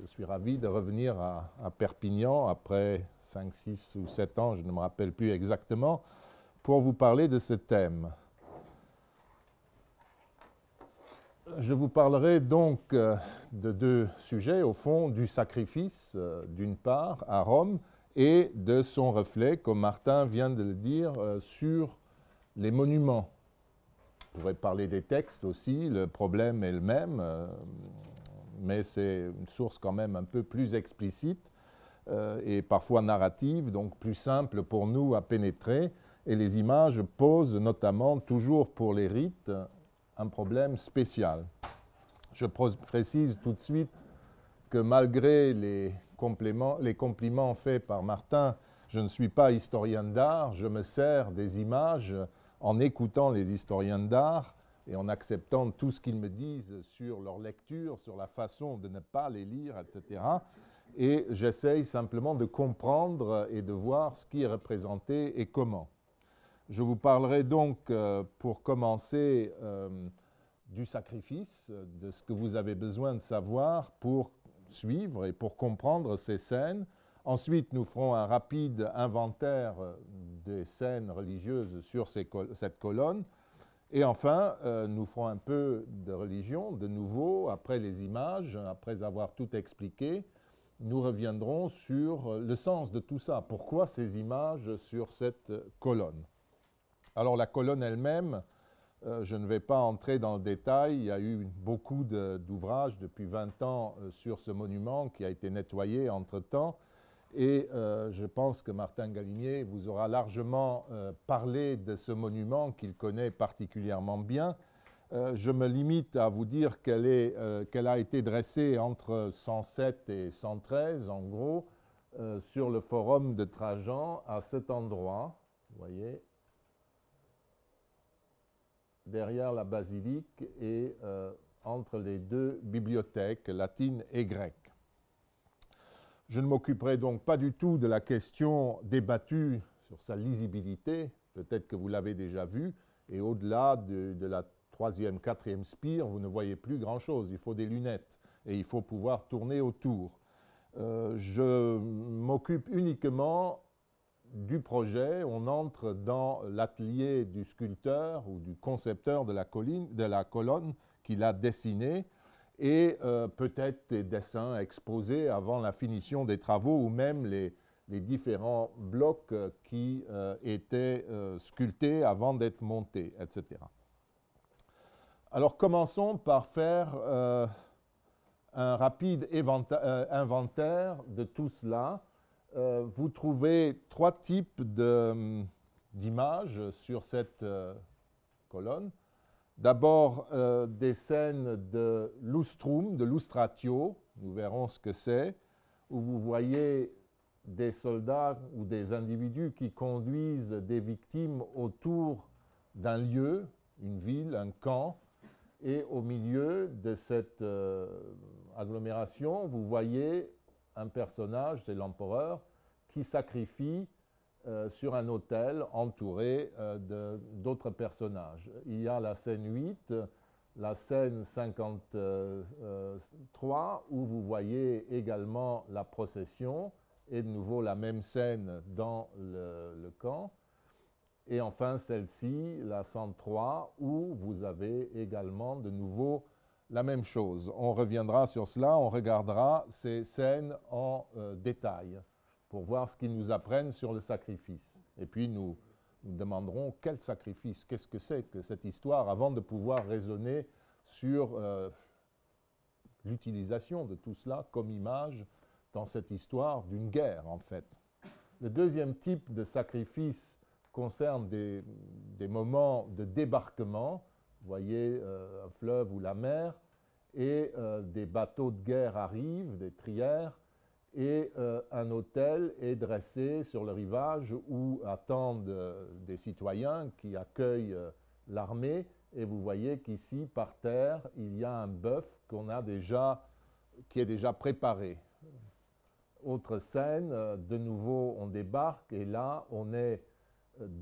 je suis ravi de revenir à, Perpignan après 5, 6 ou 7 ans, je ne me rappelle plus exactement, pour vous parler de ce thème. Je vous parlerai donc euh, de deux sujets, au fond, du sacrifice, euh, d'une part, à Rome, et de son reflet, comme Martin vient de le dire, euh, sur les monuments. On pourrait parler des textes aussi, le problème est le même mais c'est une source quand même un peu plus explicite euh, et parfois narrative, donc plus simple pour nous à pénétrer. Et les images posent notamment, toujours pour les rites, un problème spécial. Je précise tout de suite que malgré les compliments faits par Martin, je ne suis pas historien d'art, je me sers des images en écoutant les historiens d'art et en acceptant tout ce qu'ils me disent sur leur lecture, sur la façon de ne pas les lire, etc. Et j'essaye simplement de comprendre et de voir ce qui est représenté et comment. Je vous parlerai donc, euh, pour commencer, euh, du sacrifice, de ce que vous avez besoin de savoir pour suivre et pour comprendre ces scènes. Ensuite, nous ferons un rapide inventaire des scènes religieuses sur cette colonne. Et enfin, euh, nous ferons un peu de religion, de nouveau, après les images, après avoir tout expliqué, nous reviendrons sur euh, le sens de tout ça. Pourquoi ces images sur cette euh, colonne Alors la colonne elle-même, je ne vais pas entrer dans le détail, il y a eu beaucoup d'ouvrages depuis 20 ans sur ce monument qui a été nettoyé entre-temps. Et euh, je pense que Martin Galinier vous aura largement euh, parlé de ce monument qu'il connaît particulièrement bien. Euh, je me limite à vous dire qu'elle a été dressée entre 107 et 113, en gros, sur le forum de Trajan, à cet endroit, vous voyez, derrière la basilique et entre les deux bibliothèques, latine et grecque. Je ne m'occuperai donc pas du tout de la question débattue sur sa lisibilité, peut-être que vous l'avez déjà vue, et au-delà de, la troisième, quatrième spire, vous ne voyez plus grand-chose, il faut des lunettes, et il faut pouvoir tourner autour. Euh, je m'occupe uniquement du projet, on entre dans l'atelier du sculpteur ou du concepteur de la, colline, de la colonne qu'il a dessinée, et euh, peut-être des dessins exposés avant la finition des travaux ou même les, différents blocs euh, qui euh, étaient sculptés avant d'être montés, etc. Alors commençons par faire un rapide inventaire de tout cela. vous trouvez trois types hum, d'images sur cette colonne. D'abord, euh, des scènes de lustrum, de lustratio, nous verrons ce que c'est, où vous voyez des soldats ou des individus qui conduisent des victimes autour d'un lieu, une ville, un camp, et au milieu de cette euh, agglomération, vous voyez un personnage, c'est l'empereur, qui sacrifie euh, sur un hôtel entouré euh, d'autres personnages. Il y a la scène 8, la scène 53, euh, où vous voyez également la procession, et de nouveau la même scène dans le, camp. Et enfin celle-ci, la scène 103, où vous avez également de nouveau la même chose. On reviendra sur cela, on regardera ces scènes en détail pour voir ce qu'ils nous apprennent sur le sacrifice. Et puis nous, nous demanderons quel sacrifice, qu'est-ce que c'est que cette histoire, avant de pouvoir raisonner sur euh, l'utilisation de tout cela comme image dans cette histoire d'une guerre, en fait. Le deuxième type de sacrifice concerne des, moments de débarquement, vous voyez euh, un fleuve ou la mer, et euh, des bateaux de guerre arrivent, des trières, et euh, un hôtel est dressé sur le rivage où attendent euh, des citoyens qui accueillent euh, l'armée. Et vous voyez qu'ici, par terre, il y a un bœuf qu'on qui est déjà préparé. Autre scène, de nouveau, on débarque et là, on est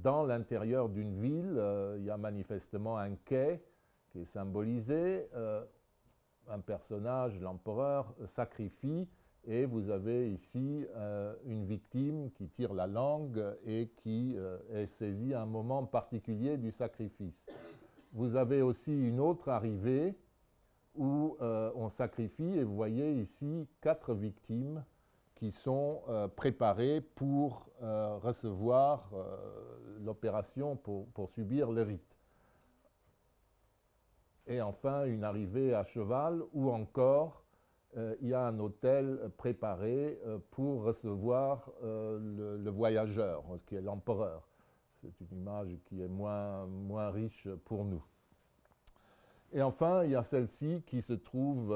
dans l'intérieur d'une ville. il y a manifestement un quai qui est symbolisé. un personnage, l'empereur, sacrifie et vous avez ici euh, une victime qui tire la langue et qui euh, est saisie à un moment particulier du sacrifice. Vous avez aussi une autre arrivée où euh, on sacrifie et vous voyez ici quatre victimes qui sont préparées pour recevoir l'opération, pour, pour subir le rite et enfin une arrivée à cheval ou encore euh, il y a un hôtel préparé euh, pour recevoir euh, le, voyageur, qui est l'empereur. C'est une image qui est moins, moins riche pour nous. Et enfin, il y a celle-ci qui se trouve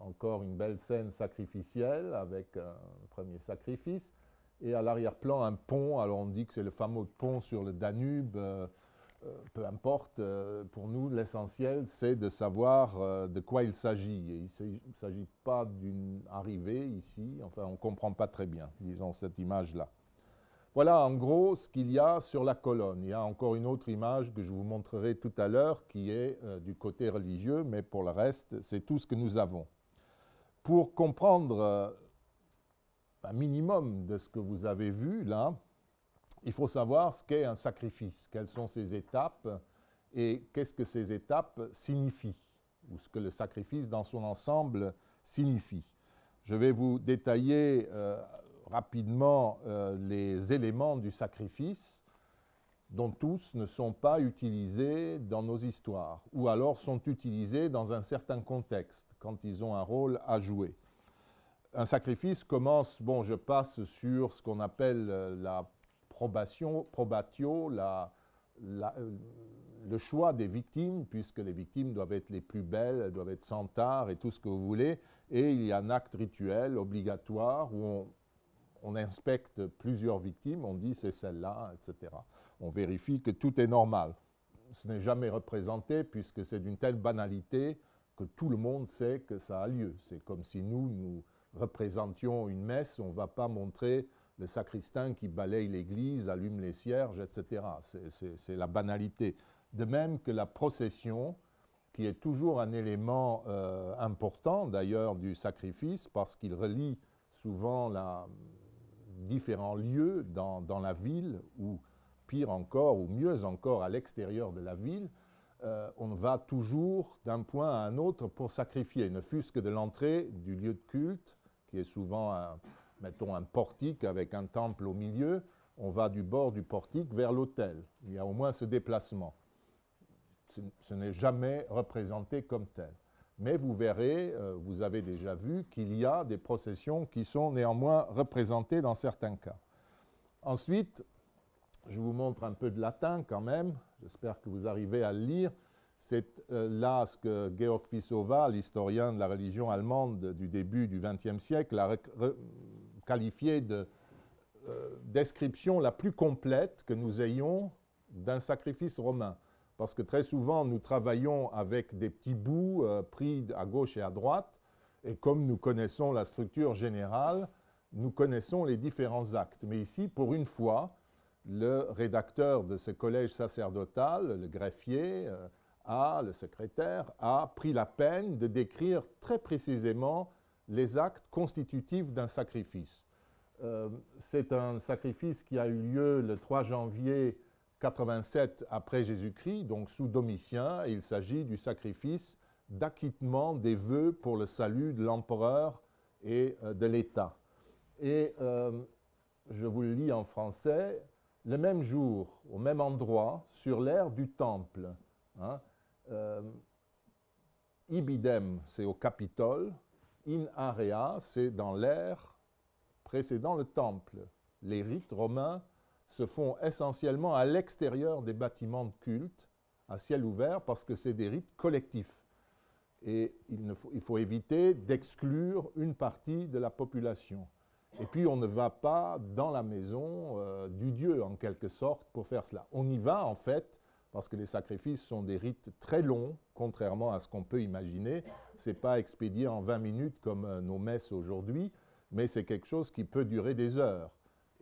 encore une belle scène sacrificielle avec un premier sacrifice. Et à l'arrière-plan, un pont. Alors on dit que c'est le fameux pont sur le Danube euh, peu importe, euh, pour nous, l'essentiel, c'est de savoir euh, de quoi il s'agit. il ne s'agit pas d'une arrivée ici, enfin, on ne comprend pas très bien, disons, cette image-là. Voilà en gros ce qu'il y a sur la colonne. Il y a encore une autre image que je vous montrerai tout à l'heure qui est du côté religieux, mais pour le reste, c'est tout ce que nous avons. Pour comprendre un minimum de ce que vous avez vu là, il faut savoir ce qu'est un sacrifice, quelles sont ses étapes et qu'est-ce que ces étapes signifient, ou ce que le sacrifice dans son ensemble signifie. Je vais vous détailler euh, rapidement euh, les éléments du sacrifice dont tous ne sont pas utilisés dans nos histoires, ou alors sont utilisés dans un certain contexte, quand ils ont un rôle à jouer. Un sacrifice commence, bon, je passe sur ce qu'on appelle euh, la probation, probatio, euh, le choix des victimes, puisque les victimes doivent être les plus belles, elles doivent être sans tard et tout ce que vous voulez. Et il y a un acte rituel obligatoire où on, on inspecte plusieurs victimes, on dit c'est celle-là, etc. On vérifie que tout est normal. Ce n'est jamais représenté puisque c'est d'une telle banalité que tout le monde sait que ça a lieu. C'est comme si nous, nous représentions une messe, on ne va pas montrer le sacristain qui balaye l'église, allume les cierges, etc. C'est la banalité. De même que la procession, qui est toujours un élément euh, important d'ailleurs du sacrifice, parce qu'il relie souvent la, différents lieux dans, la ville, ou pire encore, ou mieux encore, à l'extérieur de la ville. Euh, on va toujours d'un point à un autre pour sacrifier, ne fût-ce que de l'entrée du lieu de culte, qui est souvent un, mettons un portique avec un temple au milieu, on va du bord du portique vers l'autel. Il y a au moins ce déplacement. Ce, n'est jamais représenté comme tel. Mais vous verrez, euh, vous avez déjà vu qu'il y a des processions qui sont néanmoins représentées dans certains cas. Ensuite, je vous montre un peu de latin quand même. J'espère que vous arrivez à le lire. C'est euh, là ce que Georg Fissova, l'historien de la religion allemande du début du XXe siècle, a qualifié de euh, description la plus complète que nous ayons d'un sacrifice romain. Parce que très souvent, nous travaillons avec des petits bouts euh, pris à gauche et à droite, et comme nous connaissons la structure générale, nous connaissons les différents actes. Mais ici, pour une fois, le rédacteur de ce collège sacerdotal, le greffier, euh, a, le secrétaire, a pris la peine de décrire très précisément les actes constitutifs d'un sacrifice. Euh, c'est un sacrifice qui a eu lieu le 3 janvier 87 après Jésus-Christ, donc sous Domitien, et il s'agit du sacrifice d'acquittement des vœux pour le salut de l'empereur et euh, de l'État. Et euh, je vous le lis en français, le même jour, au même endroit, sur l'aire du temple, hein, Ibidem, c'est au Capitole, in area, c'est dans l'air précédant le temple. Les rites romains se font essentiellement à l'extérieur des bâtiments de culte, à ciel ouvert, parce que c'est des rites collectifs. Et il, faut, éviter d'exclure une partie de la population. Et puis on ne va pas dans la maison euh, du Dieu, en quelque sorte, pour faire cela. On y va, en fait, parce que les sacrifices sont des rites très longs, contrairement à ce qu'on peut imaginer. Ce n'est pas expédié en 20 minutes comme euh, nos messes aujourd'hui, mais c'est quelque chose qui peut durer des heures.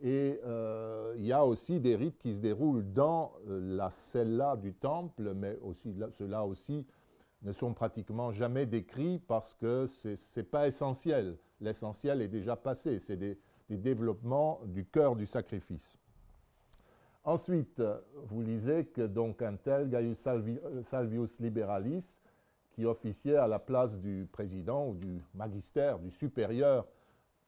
Et euh, il y a aussi des rites qui se déroulent dans euh, la cella du temple, mais aussi ceux-là aussi ne sont pratiquement jamais décrits parce que ce n'est pas essentiel. L'essentiel est déjà passé, c'est des développements du cœur du sacrifice. Ensuite, vous lisez que donc un tel Gaius Salvius Liberalis, qui officiait à la place du président ou du magistère, du supérieur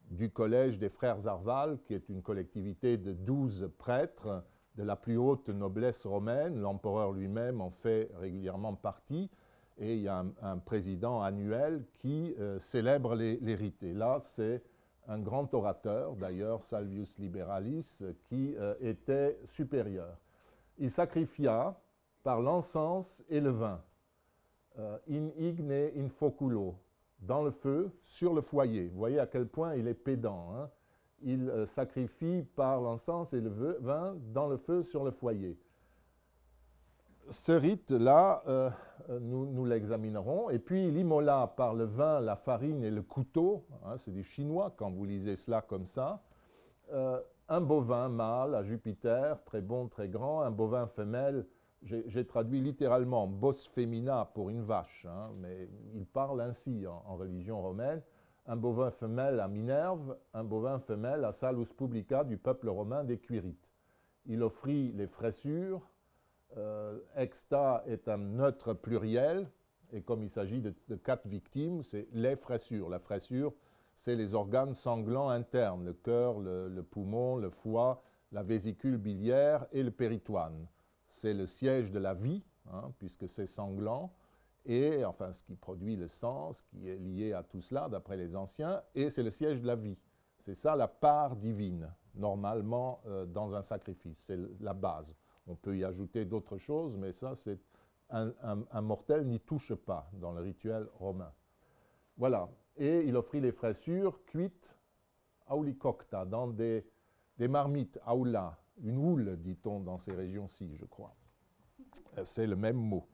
du collège des frères Arval, qui est une collectivité de douze prêtres de la plus haute noblesse romaine. L'empereur lui-même en fait régulièrement partie. Et il y a un, président annuel qui euh, célèbre l'hérité. Là, c'est un grand orateur, d'ailleurs Salvius Liberalis, qui euh, était supérieur. Il sacrifia par l'encens et le vin, euh, in igne in foculo, dans le feu, sur le foyer. Vous voyez à quel point il est pédant. Hein. Il euh, sacrifie par l'encens et le vin dans le feu, sur le foyer ce rite-là, euh, nous, l'examinerons. Et puis l'Imola par le vin, la farine et le couteau, hein, c'est des Chinois quand vous lisez cela comme ça. Euh, un bovin mâle à Jupiter, très bon, très grand, un bovin femelle, j'ai traduit littéralement bos femina pour une vache, hein, mais il parle ainsi en, religion romaine, un bovin femelle à Minerve, un bovin femelle à Salus Publica du peuple romain des Cuirites. Il offrit les fraissures, euh, est un neutre pluriel, et comme il s'agit de, quatre victimes, c'est les fraissures. La fraissure, c'est les organes sanglants internes, le cœur, le, poumon, le foie, la vésicule biliaire et le péritoine. C'est le siège de la vie, hein, puisque c'est sanglant, et enfin ce qui produit le sang, ce qui est lié à tout cela, d'après les anciens, et c'est le siège de la vie. C'est ça la part divine, normalement, euh, dans un sacrifice. C'est la base. On peut y ajouter d'autres choses, mais ça, c'est un, mortel n'y touche pas dans le rituel romain. Voilà. Et il offrit les fraissures cuites aulicocta, dans des, marmites, aula, une houle, dit-on, dans ces régions-ci, je crois. C'est le même mot.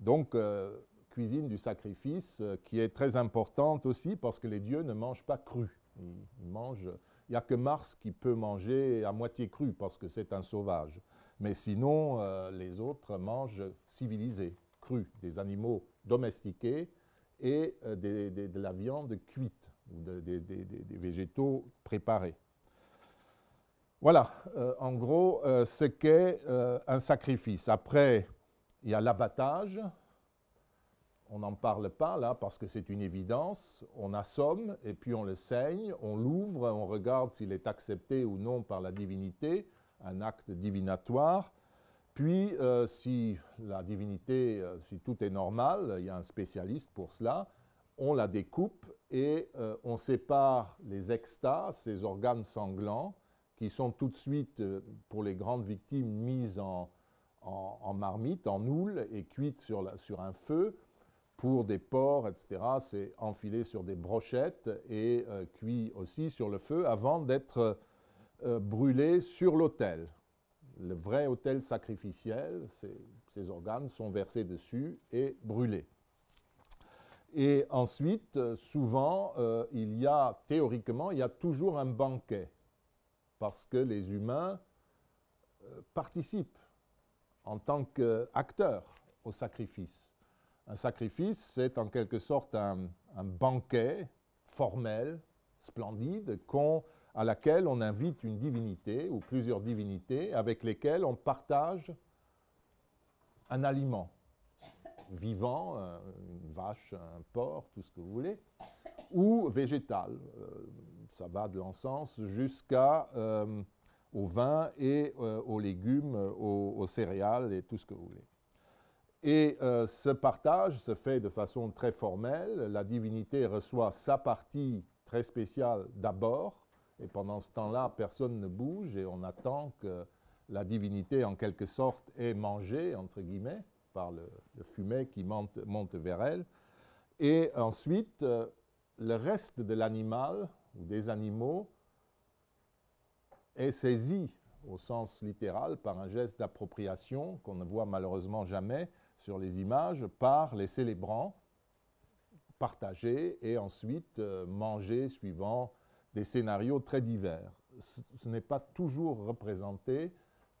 Donc, euh, cuisine du sacrifice, euh, qui est très importante aussi parce que les dieux ne mangent pas cru. Ils, mangent. Il n'y a que Mars qui peut manger à moitié cru parce que c'est un sauvage. Mais sinon, euh, les autres mangent civilisés, crus, des animaux domestiqués et euh, de la viande cuite ou des, végétaux préparés. Voilà, euh, en gros, ce qu'est un sacrifice. Après, il y a l'abattage. On n'en parle pas là parce que c'est une évidence. On assomme et puis on le saigne, on l'ouvre, on regarde s'il est accepté ou non par la divinité un acte divinatoire. Puis, euh, si la divinité, euh, si tout est normal, il y a un spécialiste pour cela, on la découpe et euh, on sépare les extas, ces organes sanglants, qui sont tout de suite, pour les grandes victimes, mises en, marmite, en houle, et cuites sur, sur un feu. Pour des porcs, etc., c'est enfilé sur des brochettes et cuit aussi sur le feu avant d'être euh, brûlés sur l'autel. Le vrai autel sacrificiel, ses organes sont versés dessus et brûlés. Et ensuite, euh, souvent, euh, il y a, théoriquement, il y a toujours un banquet, parce que les humains participent en tant qu'acteurs au sacrifice. Un sacrifice, c'est en quelque sorte un, un banquet formel, splendide, qu'on à laquelle on invite une divinité ou plusieurs divinités avec lesquelles on partage un aliment vivant, euh, une vache, un porc, tout ce que vous voulez, ou végétal. Euh, ça va de l'encens jusqu'à euh, au vin et aux légumes, aux, céréales et tout ce que vous voulez. Et ce partage se fait de façon très formelle. La divinité reçoit sa partie très spéciale d'abord, et pendant ce temps-là, personne ne bouge et on attend que la divinité, en quelque sorte, ait mangé entre guillemets, par le, fumet qui monte, vers elle. Et ensuite, euh, le reste de l'animal ou des animaux est saisi au sens littéral par un geste d'appropriation qu'on ne voit malheureusement jamais sur les images par les célébrants partagés et ensuite euh, mangés suivant scénarios très divers. Ce, n'est pas toujours représenté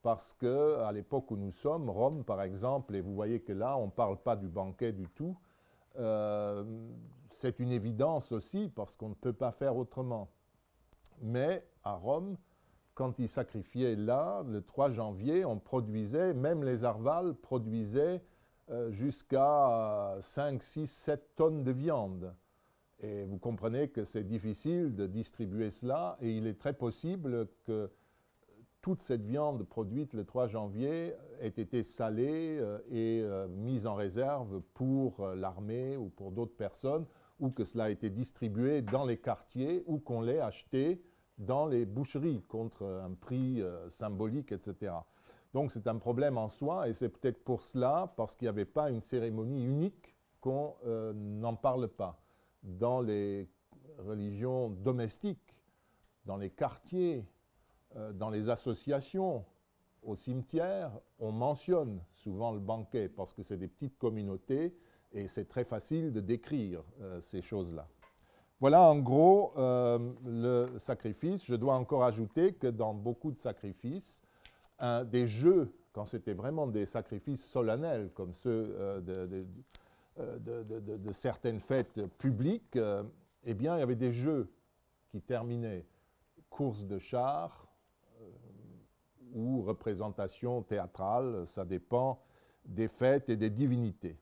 parce que à l'époque où nous sommes, Rome par exemple, et vous voyez que là on ne parle pas du banquet du tout, euh, c'est une évidence aussi parce qu'on ne peut pas faire autrement. Mais à Rome, quand ils sacrifiaient là, le 3 janvier, on produisait, même les arval produisaient euh, jusqu'à 5, 6, 7 tonnes de viande. Et vous comprenez que c'est difficile de distribuer cela et il est très possible que toute cette viande produite le 3 janvier ait été salée euh, et euh, mise en réserve pour euh, l'armée ou pour d'autres personnes, ou que cela ait été distribué dans les quartiers, ou qu'on l'ait acheté dans les boucheries contre un prix symbolique, etc. Donc c'est un problème en soi, et c'est peut-être pour cela, parce qu'il n'y avait pas une cérémonie unique, qu'on n'en parle pas dans les religions domestiques, dans les quartiers, euh, dans les associations, au cimetière, on mentionne souvent le banquet parce que c'est des petites communautés et c'est très facile de décrire euh, ces choses-là. Voilà en gros euh, le sacrifice. Je dois encore ajouter que dans beaucoup de sacrifices, des jeux, quand c'était vraiment des sacrifices solennels comme ceux de, euh, de, certaines fêtes publiques, euh, eh bien, il y avait des jeux qui terminaient Courses de chars euh, ou représentations théâtrales, ça dépend des fêtes et des divinités.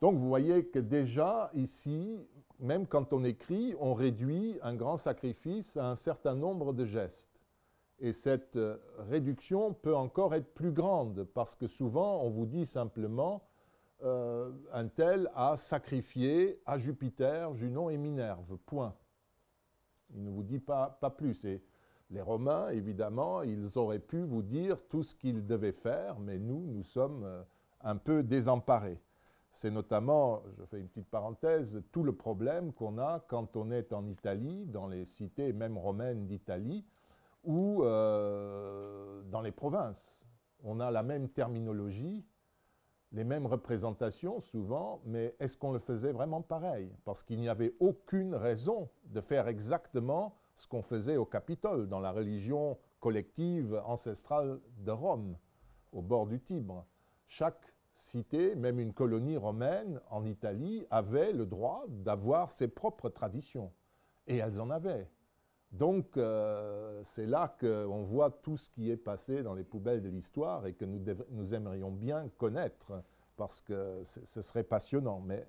Donc vous voyez que déjà ici, même quand on écrit, on réduit un grand sacrifice à un certain nombre de gestes. Et cette réduction peut encore être plus grande parce que souvent on vous dit simplement euh, un tel a sacrifié à Jupiter Junon et Minerve. Point. Il ne vous dit pas, pas plus. Et les Romains, évidemment, ils auraient pu vous dire tout ce qu'ils devaient faire, mais nous, nous sommes euh, un peu désemparés. C'est notamment, je fais une petite parenthèse, tout le problème qu'on a quand on est en Italie, dans les cités même romaines d'Italie, ou euh, dans les provinces. On a la même terminologie, les mêmes représentations souvent, mais est-ce qu'on le faisait vraiment pareil Parce qu'il n'y avait aucune raison de faire exactement ce qu'on faisait au Capitole, dans la religion collective ancestrale de Rome, au bord du Tibre. Chaque cité, même une colonie romaine en Italie, avait le droit d'avoir ses propres traditions. Et elles en avaient. Donc, euh, c'est là qu'on voit tout ce qui est passé dans les poubelles de l'histoire et que nous, nous, aimerions bien connaître, parce que ce serait passionnant. Mais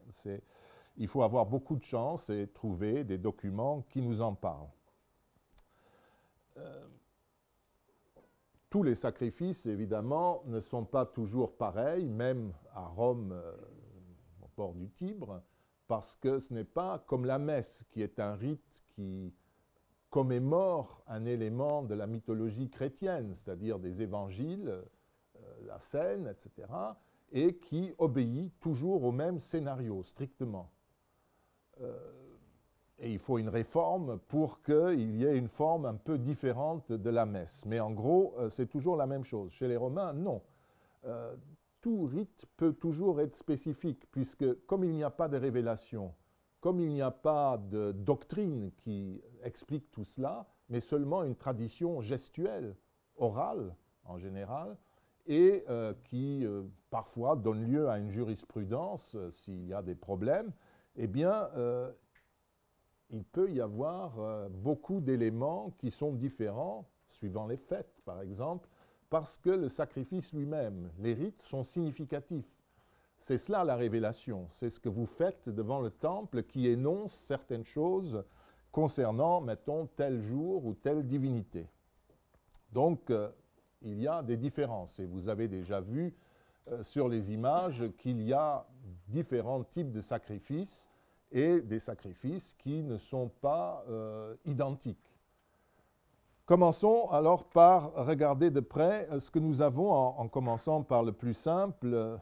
il faut avoir beaucoup de chance et trouver des documents qui nous en parlent. Euh, tous les sacrifices, évidemment, ne sont pas toujours pareils, même à Rome, euh, au port du Tibre, parce que ce n'est pas comme la messe, qui est un rite qui commémore un élément de la mythologie chrétienne, c'est-à-dire des évangiles, euh, la scène, etc., et qui obéit toujours au même scénario, strictement. Euh, et il faut une réforme pour qu'il y ait une forme un peu différente de la messe. Mais en gros, euh, c'est toujours la même chose. Chez les Romains, non. tout rite peut toujours être spécifique, puisque comme il n'y a pas de révélation, comme il n'y a pas de doctrine qui explique tout cela, mais seulement une tradition gestuelle, orale en général, et euh, qui euh, parfois donne lieu à une jurisprudence euh, s'il y a des problèmes, eh bien, il peut y avoir beaucoup d'éléments qui sont différents suivant les fêtes, par exemple, parce que le sacrifice lui-même, les rites sont significatifs c'est cela la révélation, c'est ce que vous faites devant le temple qui énonce certaines choses concernant, mettons, tel jour ou telle divinité. Donc, euh, il y a des différences, et vous avez déjà vu euh, sur les images qu'il y a différents types de sacrifices et des sacrifices qui ne sont pas euh, identiques. Commençons alors par regarder de près ce que nous avons en commençant par le plus simple,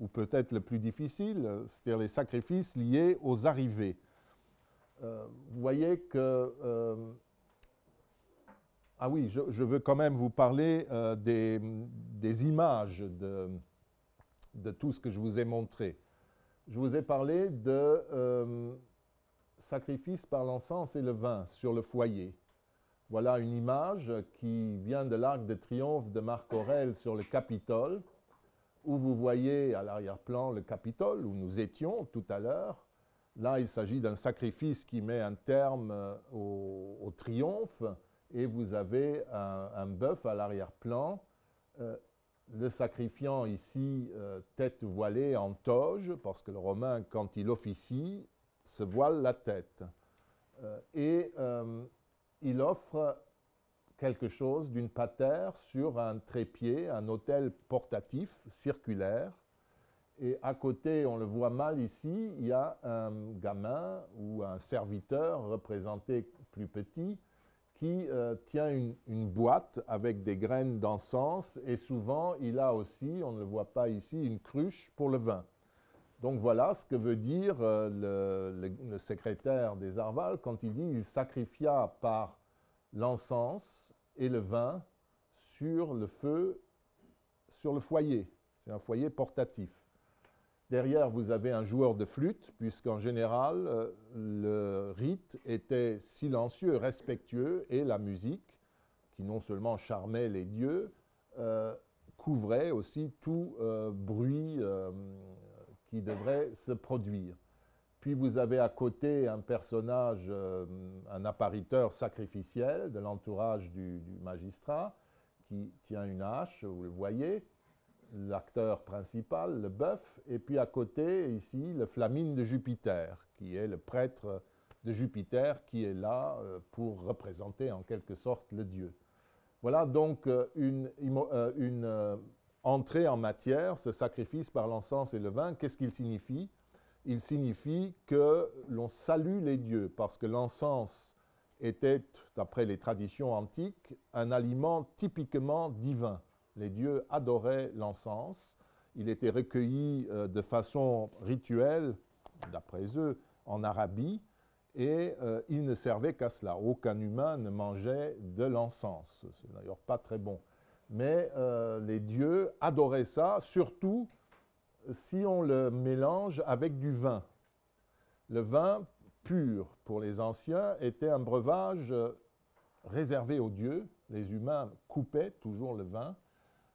ou peut-être le plus difficile, c'est-à-dire les sacrifices liés aux arrivées. Euh, vous voyez que... Euh, ah oui, je, veux quand même vous parler euh, des, images de, de, tout ce que je vous ai montré. Je vous ai parlé de sacrifice par l'encens et le vin sur le foyer. Voilà une image qui vient de l'arc de triomphe de Marc Aurèle sur le Capitole où vous voyez à l'arrière-plan le Capitole, où nous étions tout à l'heure. Là, il s'agit d'un sacrifice qui met un terme euh, au, triomphe, et vous avez un, bœuf à l'arrière-plan, euh, le sacrifiant ici, euh, tête voilée en toge, parce que le Romain, quand il officie, se voile la tête. et il offre quelque chose d'une patère sur un trépied, un hôtel portatif circulaire. Et à côté, on le voit mal ici, il y a un gamin ou un serviteur représenté plus petit qui euh, tient une, boîte avec des graines d'encens et souvent il a aussi, on ne le voit pas ici, une cruche pour le vin. Donc voilà ce que veut dire euh, le, le, secrétaire des Arval quand il dit il sacrifia par l'encens et le vin sur le feu, sur le foyer. C'est un foyer portatif. Derrière, vous avez un joueur de flûte, puisqu'en général, euh, le rite était silencieux, respectueux, et la musique, qui non seulement charmait les dieux, euh, couvrait aussi tout euh, bruit qui devrait se produire. Puis vous avez à côté un personnage, euh, un appariteur sacrificiel de l'entourage du, magistrat qui tient une hache, vous le voyez, l'acteur principal, le bœuf, et puis à côté, ici, le flamine de Jupiter, qui est le prêtre de Jupiter qui est là euh, pour représenter en quelque sorte le dieu. Voilà donc euh, une entrée en matière, ce sacrifice par l'encens et le vin, qu'est-ce qu'il signifie il signifie que l'on salue les dieux, parce que l'encens était, d'après les traditions antiques, un aliment typiquement divin. Les dieux adoraient l'encens, il était recueilli euh, de façon rituelle, d'après eux, en Arabie, et euh, il ne servait qu'à cela. Aucun humain ne mangeait de l'encens. C'est d'ailleurs pas très bon. Mais euh, les dieux adoraient ça, surtout si on le mélange avec du vin. Le vin pur pour les anciens était un breuvage euh, réservé aux dieux. Les humains coupaient toujours le vin,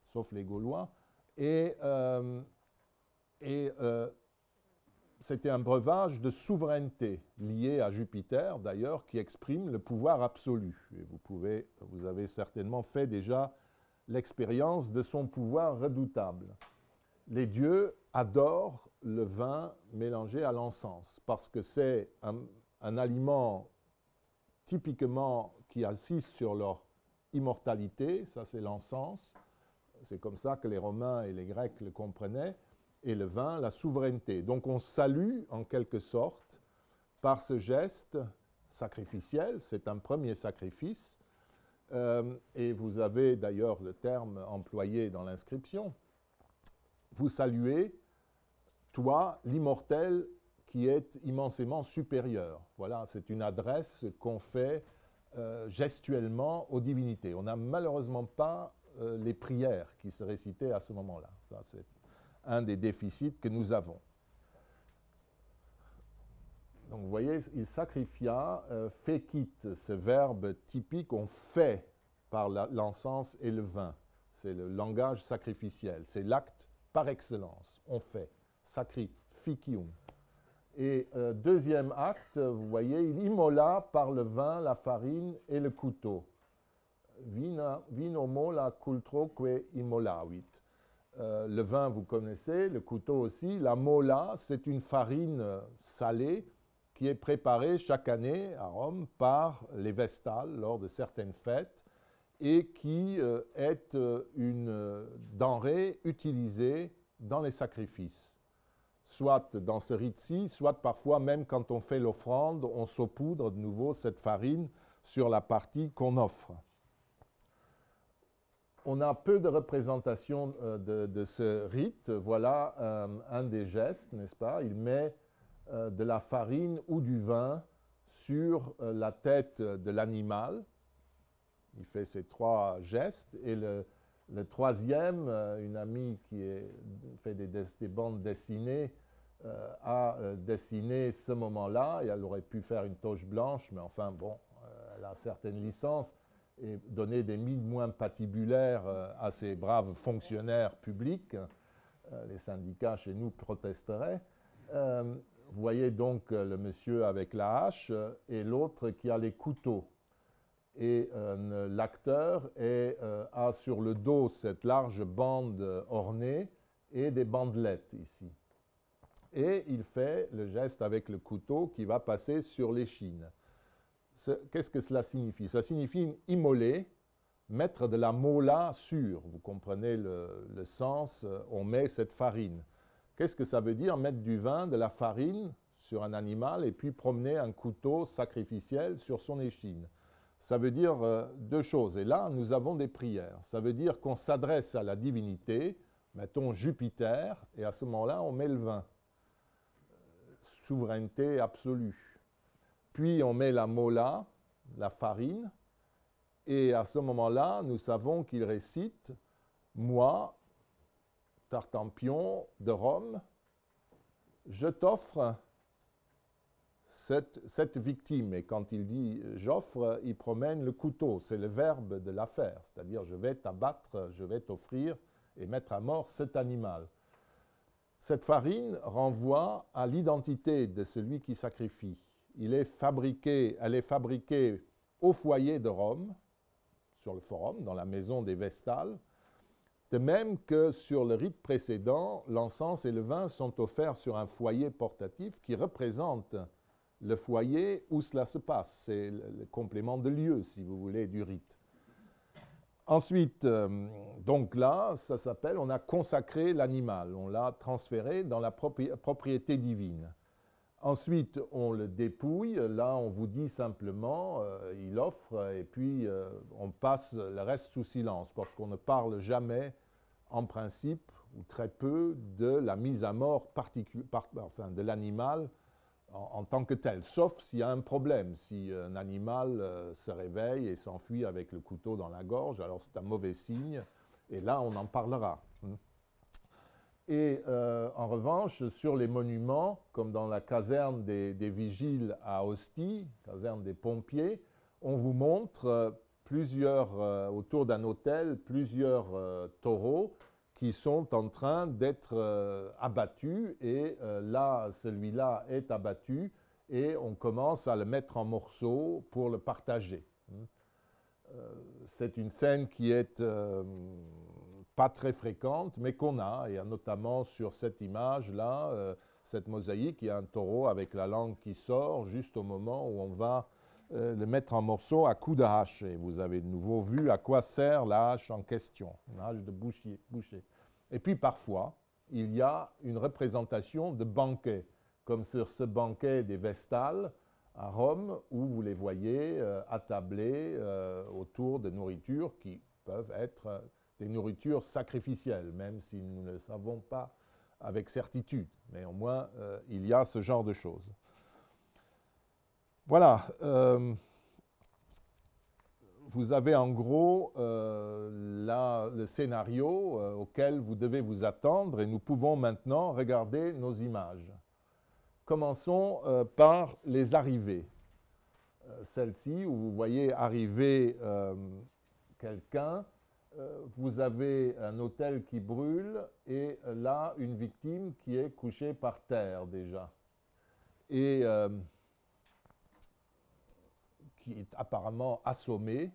sauf les Gaulois. Et, euh, euh, c'était un breuvage de souveraineté lié à Jupiter, d'ailleurs, qui exprime le pouvoir absolu. Et vous avez certainement fait déjà l'expérience de son pouvoir redoutable les dieux adorent le vin mélangé à l'encens parce que c'est un, aliment typiquement qui assiste sur leur immortalité, ça c'est l'encens, c'est comme ça que les Romains et les Grecs le comprenaient, et le vin, la souveraineté. Donc on salue en quelque sorte par ce geste sacrificiel, c'est un premier sacrifice, euh, et vous avez d'ailleurs le terme employé dans l'inscription, vous saluez, toi, l'immortel qui est immensément supérieur. Voilà, c'est une adresse qu'on fait euh, gestuellement aux divinités. On n'a malheureusement pas euh, les prières qui se récitaient à ce moment-là. Ça, c'est un des déficits que nous avons. Donc vous voyez, il sacrifia, euh, fait quitte, ce verbe typique, on fait par l'encens et le vin. C'est le langage sacrificiel, c'est l'acte par excellence. On fait sacrificium. Et euh, deuxième acte, vous voyez, il immola par le vin, la farine et le couteau. Vina, mola cultroque immolavit. Euh, le vin, vous connaissez, le couteau aussi. La mola, c'est une farine euh, salée qui est préparée chaque année à Rome par les Vestales lors de certaines fêtes et qui euh, est euh, une euh, denrée utilisée dans les sacrifices, soit dans ce rite-ci, soit parfois même quand on fait l'offrande, on saupoudre de nouveau cette farine sur la partie qu'on offre. On a peu de représentations de, ce rite. Voilà un des gestes, n'est-ce pas Il met de la farine ou du vin sur la tête de l'animal il fait ces trois gestes et le, troisième, euh, une amie qui est, fait des, des, bandes dessinées, euh, a euh, dessiné ce moment-là et elle aurait pu faire une toche blanche, mais enfin bon, elle a certaines licences et donner des mines moins patibulaires à ces braves fonctionnaires publics. les syndicats chez nous protesteraient. vous voyez donc le monsieur avec la hache et l'autre qui a les couteaux et euh, l'acteur euh, a sur le dos cette large bande ornée et des bandelettes ici. Et il fait le geste avec le couteau qui va passer sur l'échine. Qu'est-ce que cela signifie Ça signifie immoler, mettre de la mola sur. Vous comprenez le sens, euh, on met cette farine. Qu'est-ce que ça veut dire mettre du vin, de la farine sur un animal et puis promener un couteau sacrificiel sur son échine ça veut dire euh, deux choses. Et là, nous avons des prières. Ça veut dire qu'on s'adresse à la divinité, mettons Jupiter, et à ce moment-là, on met le vin. Souveraineté absolue. Puis on met la mola, la farine, et à ce moment-là, nous savons qu'il récite Moi, Tartampion de Rome, je t'offre cette, victime. Et quand il dit euh, j'offre, euh, il promène le couteau. C'est le verbe de l'affaire, c'est-à-dire je vais t'abattre, je vais t'offrir et mettre à mort cet animal. Cette farine renvoie à l'identité de celui qui sacrifie. Il est fabriqué, elle est fabriquée au foyer de Rome, sur le forum, dans la maison des Vestales, de même que sur le rite précédent, l'encens et le vin sont offerts sur un foyer portatif qui représente le foyer où cela se passe. C'est le, complément de lieu, si vous voulez, du rite. Ensuite, euh, donc là, ça s'appelle, on a consacré l'animal, on l'a transféré dans la propriété divine. Ensuite, on le dépouille, là on vous dit simplement, euh, il offre, et puis euh, on passe le reste sous silence, parce qu'on ne parle jamais, en principe, ou très peu, de la mise à mort enfin de l'animal en, tant que tel, sauf s'il y a un problème, si un animal euh, se réveille et s'enfuit avec le couteau dans la gorge, alors c'est un mauvais signe, et là on en parlera. Hein. Et euh, en revanche, sur les monuments, comme dans la caserne des, vigiles à Ostie, caserne des pompiers, on vous montre euh, plusieurs, autour d'un hôtel, plusieurs taureaux qui sont en train d'être euh, abattus. Et euh, là, celui-là est abattu et on commence à le mettre en morceaux pour le partager. Hmm. Euh, c'est une scène qui est pas très fréquente, mais qu'on a, et notamment sur cette image-là, cette mosaïque, il y a un taureau avec la langue qui sort juste au moment où on va euh, le mettre en morceaux à coups de hache. Et vous avez de nouveau vu à quoi sert la hache en question, une hache de boucher. Et puis parfois, il y a une représentation de banquet, comme sur ce banquet des Vestales à Rome, où vous les voyez euh, attablés euh, autour de nourritures qui peuvent être des nourritures sacrificielles, même si nous ne le savons pas avec certitude. Mais au il y a ce genre de choses. Voilà. Euh, vous avez en gros euh, le scénario euh, auquel vous devez vous attendre et nous pouvons maintenant regarder nos images. Commençons par les arrivées. Celle-ci, où vous voyez arriver quelqu'un, vous avez un hôtel qui brûle et là, une victime qui est couchée par terre déjà. Et qui est apparemment assommée.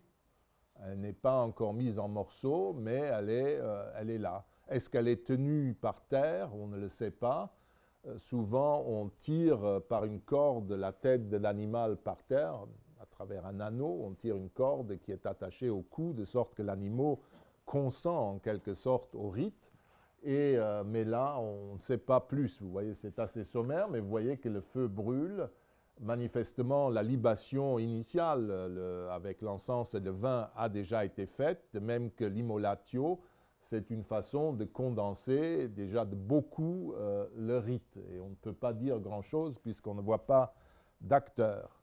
Elle n'est pas encore mise en morceaux, mais elle est, euh, là. Est-ce qu'elle est tenue par terre On ne le sait pas. Euh, souvent, on tire euh, par une corde la tête de l'animal par terre, à travers un anneau, on tire une corde qui est attachée au cou, de sorte que l'animal consent en quelque sorte au rite. Et, mais là, on ne sait pas plus. Vous voyez, c'est assez sommaire, mais vous voyez que le feu brûle Manifestement, la libation initiale euh, avec l'encens et le vin a déjà été faite, même que l'immolatio, c'est une façon de condenser déjà de beaucoup euh, le rite. Et on ne peut pas dire grand-chose puisqu'on ne voit pas d'acteur.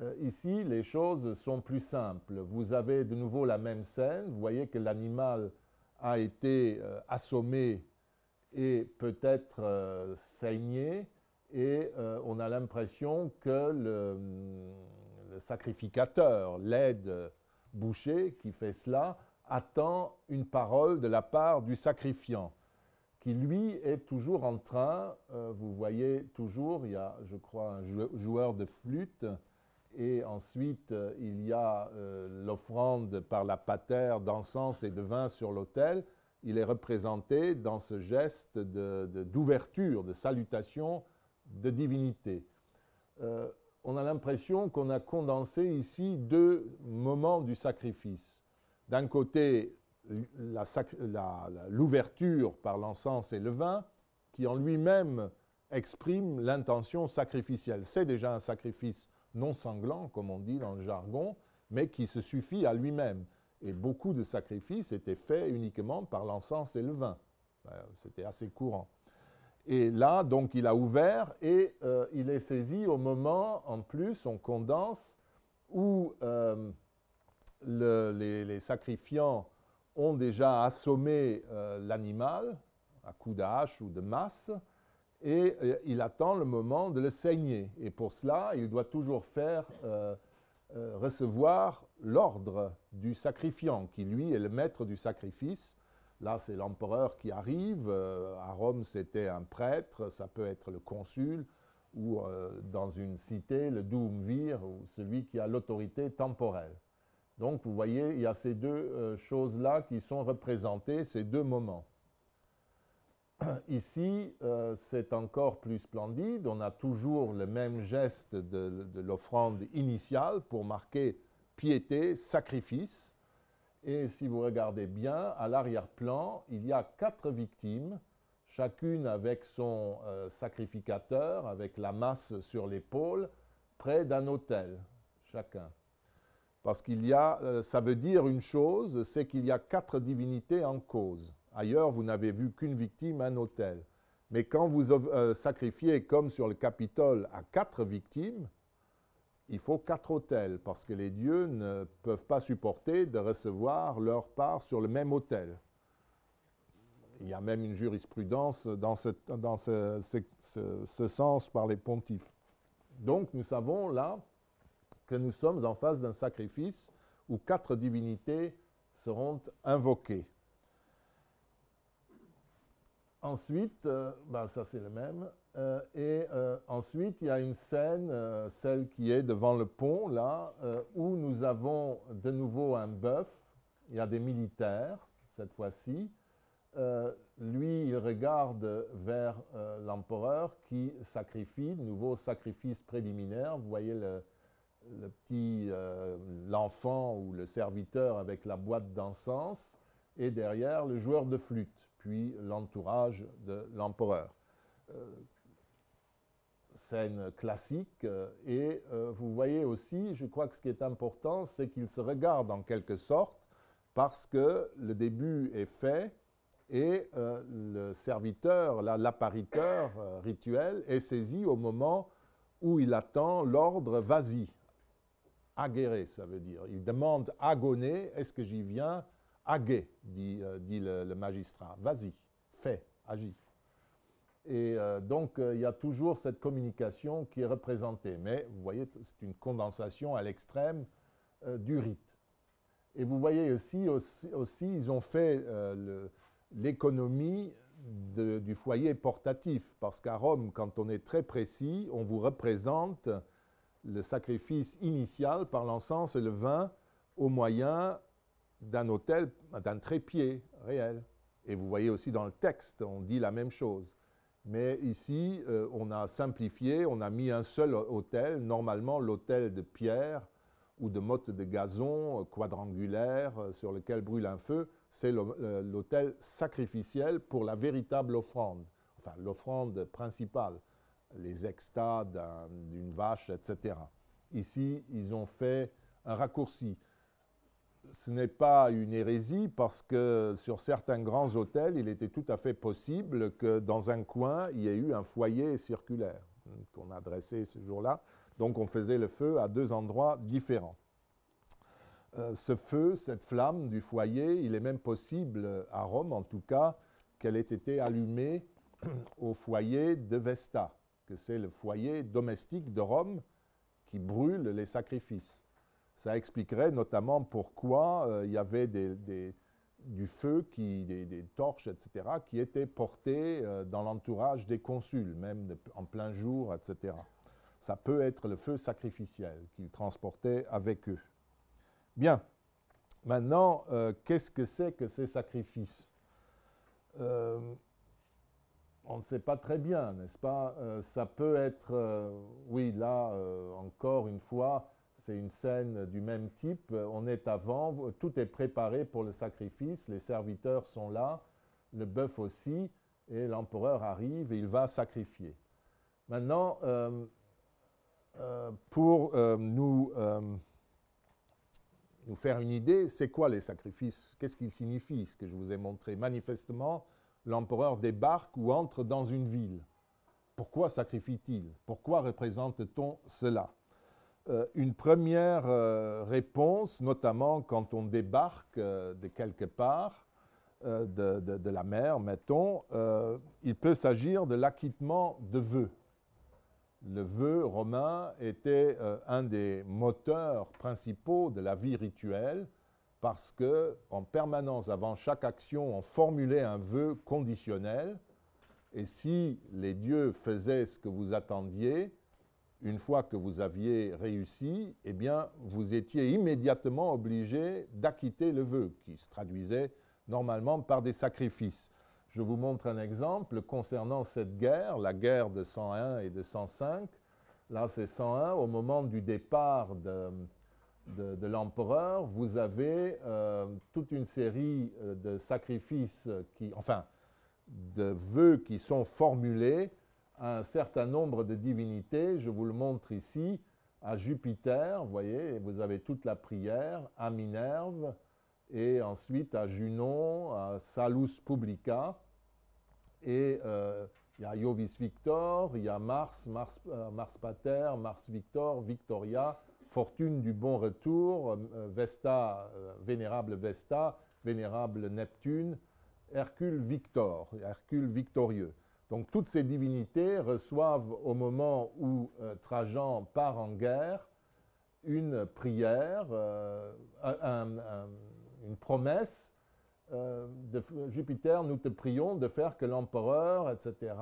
Euh, ici, les choses sont plus simples. Vous avez de nouveau la même scène. Vous voyez que l'animal a été assommé et peut-être saigné et euh, on a l'impression que le, sacrificateur, l'aide boucher qui fait cela, attend une parole de la part du sacrifiant, qui lui est toujours en train, euh, vous voyez toujours, il y a je crois un joueur de flûte, et ensuite euh, il y a l'offrande par la patère d'encens et de vin sur l'autel, il est représenté dans ce geste d'ouverture, de salutation de divinité. Euh, on a l'impression qu'on a condensé ici deux moments du sacrifice. D'un côté, l'ouverture par l'encens et le vin, qui en lui-même exprime l'intention sacrificielle. C'est déjà un sacrifice non sanglant, comme on dit dans le jargon, mais qui se suffit à lui-même. Et beaucoup de sacrifices étaient faits uniquement par l'encens et le vin. Euh, c'était assez courant. Et là, donc, il a ouvert et euh, il est saisi au moment, en plus, on condense, où euh, les, sacrifiants ont déjà assommé euh, l'animal à coups de ou de masse, et il attend le moment de le saigner. Et pour cela, il doit toujours faire recevoir l'ordre du sacrifiant, qui lui est le maître du sacrifice, Là, c'est l'empereur qui arrive. Euh, à Rome, c'était un prêtre, ça peut être le consul, ou euh, dans une cité, le doumvir, ou celui qui a l'autorité temporelle. Donc, vous voyez, il y a ces deux euh, choses-là qui sont représentées, ces deux moments. Ici, c'est encore plus splendide. On a toujours le même geste de l'offrande initiale pour marquer piété, sacrifice. Et si vous regardez bien, à l'arrière-plan, il y a quatre victimes, chacune avec son euh, sacrificateur, avec la masse sur l'épaule, près d'un autel, chacun. Parce qu'il y a, euh, ça veut dire une chose, c'est qu'il y a quatre divinités en cause. Ailleurs, vous n'avez vu qu'une victime, un autel. Mais quand vous euh, sacrifiez, comme sur le Capitole, à quatre victimes, il faut quatre autels, parce que les dieux ne peuvent pas supporter de recevoir leur part sur le même autel. Il y a même une jurisprudence dans ce, dans sens par les pontifes. Donc nous savons là que nous sommes en face d'un sacrifice où quatre divinités seront invoquées. Ensuite, euh, ben, ça c'est le même, euh, et euh, ensuite, il y a une scène, euh, celle qui est devant le pont, là, où nous avons de nouveau un bœuf. Il y a des militaires, cette fois-ci. lui, il regarde vers l'empereur qui sacrifie, nouveau sacrifice préliminaire. Vous voyez petit, l'enfant ou le serviteur avec la boîte d'encens, et derrière le joueur de flûte, puis l'entourage de l'empereur scène classique. Euh, et euh, vous voyez aussi, je crois que ce qui est important, c'est qu'il se regarde en quelque sorte, parce que le début est fait et euh, le serviteur, l'appariteur rituel, est saisi au moment où il attend l'ordre vas-y. Aguerré, ça veut dire. Il demande agoné, est-ce que j'y viens Aguer », dit, dit le, magistrat. Vas-y, fais, agis. Et euh, donc, euh, il y a toujours cette communication qui est représentée. Mais vous voyez, c'est une condensation à l'extrême euh, du rite. Et vous voyez aussi, aussi, ils ont fait l'économie du foyer portatif. Parce qu'à Rome, quand on est très précis, on vous représente le sacrifice initial par l'encens et le vin au moyen d'un hôtel d'un trépied réel. Et vous voyez aussi dans le texte, on dit la même chose. Mais ici, euh, on a simplifié, on a mis un seul hôtel, normalement l'hôtel de pierre ou de motte de gazon euh, quadrangulaire euh, sur lequel brûle un feu, c'est l'autel sacrificiel pour la véritable offrande, enfin l'offrande principale, les extats d'une vache, etc. Ici, ils ont fait un raccourci ce n'est pas une hérésie parce que sur certains grands hôtels, il était tout à fait possible que dans un coin, il y ait eu un foyer circulaire qu'on a dressé ce jour-là. Donc on faisait le feu à deux endroits différents. Euh, ce feu, cette flamme du foyer, il est même possible, à Rome en tout cas, qu'elle ait été allumée au foyer de Vesta, que c'est le foyer domestique de Rome qui brûle les sacrifices. Ça expliquerait notamment pourquoi euh, il y avait du feu, qui, des, torches, etc., qui étaient portées euh, dans l'entourage des consuls, même en plein jour, etc. Ça peut être le feu sacrificiel qu'ils transportaient avec eux. Bien. Maintenant, euh, qu'est-ce que c'est que ces sacrifices on ne sait pas très bien, n'est-ce pas Ça peut être, oui, là, encore une fois, c'est une scène du même type. On est avant, tout est préparé pour le sacrifice, les serviteurs sont là, le bœuf aussi, et l'empereur arrive et il va sacrifier. Maintenant, euh, euh, pour euh, nous faire une idée, c'est quoi les sacrifices Qu'est-ce qu'ils signifient, ce que je vous ai montré Manifestement, l'empereur débarque ou entre dans une ville. Pourquoi sacrifie-t-il Pourquoi représente-t-on cela euh, une première euh, réponse, notamment quand on débarque euh, de quelque part, de, la mer, mettons, il peut s'agir de l'acquittement de vœux. Le vœu romain était un des moteurs principaux de la vie rituelle parce que en permanence, avant chaque action, on formulait un vœu conditionnel. Et si les dieux faisaient ce que vous attendiez, une fois que vous aviez réussi, eh bien, vous étiez immédiatement obligé d'acquitter le vœu, qui se traduisait normalement par des sacrifices. Je vous montre un exemple concernant cette guerre, la guerre de 101 et de 105. Là, c'est 101. Au moment du départ de, l'empereur, vous avez euh, toute une série euh, de sacrifices, qui, enfin, de vœux qui sont formulés un certain nombre de divinités. Je vous le montre ici, à Jupiter, vous voyez, vous avez toute la prière, à Minerve, et ensuite à Junon, à Salus Publica, et euh, il y a Iovis Victor, il y a Mars, Mars, euh, Pater, Mars Victor, Victoria, Fortune du bon retour, euh, Vesta, Vénérable Vesta, Vénérable Neptune, Hercule Victor, Hercule victorieux. Donc toutes ces divinités reçoivent au moment où euh, Trajan part en guerre une prière, euh, une promesse euh, de Jupiter, nous te prions de faire que l'empereur, etc.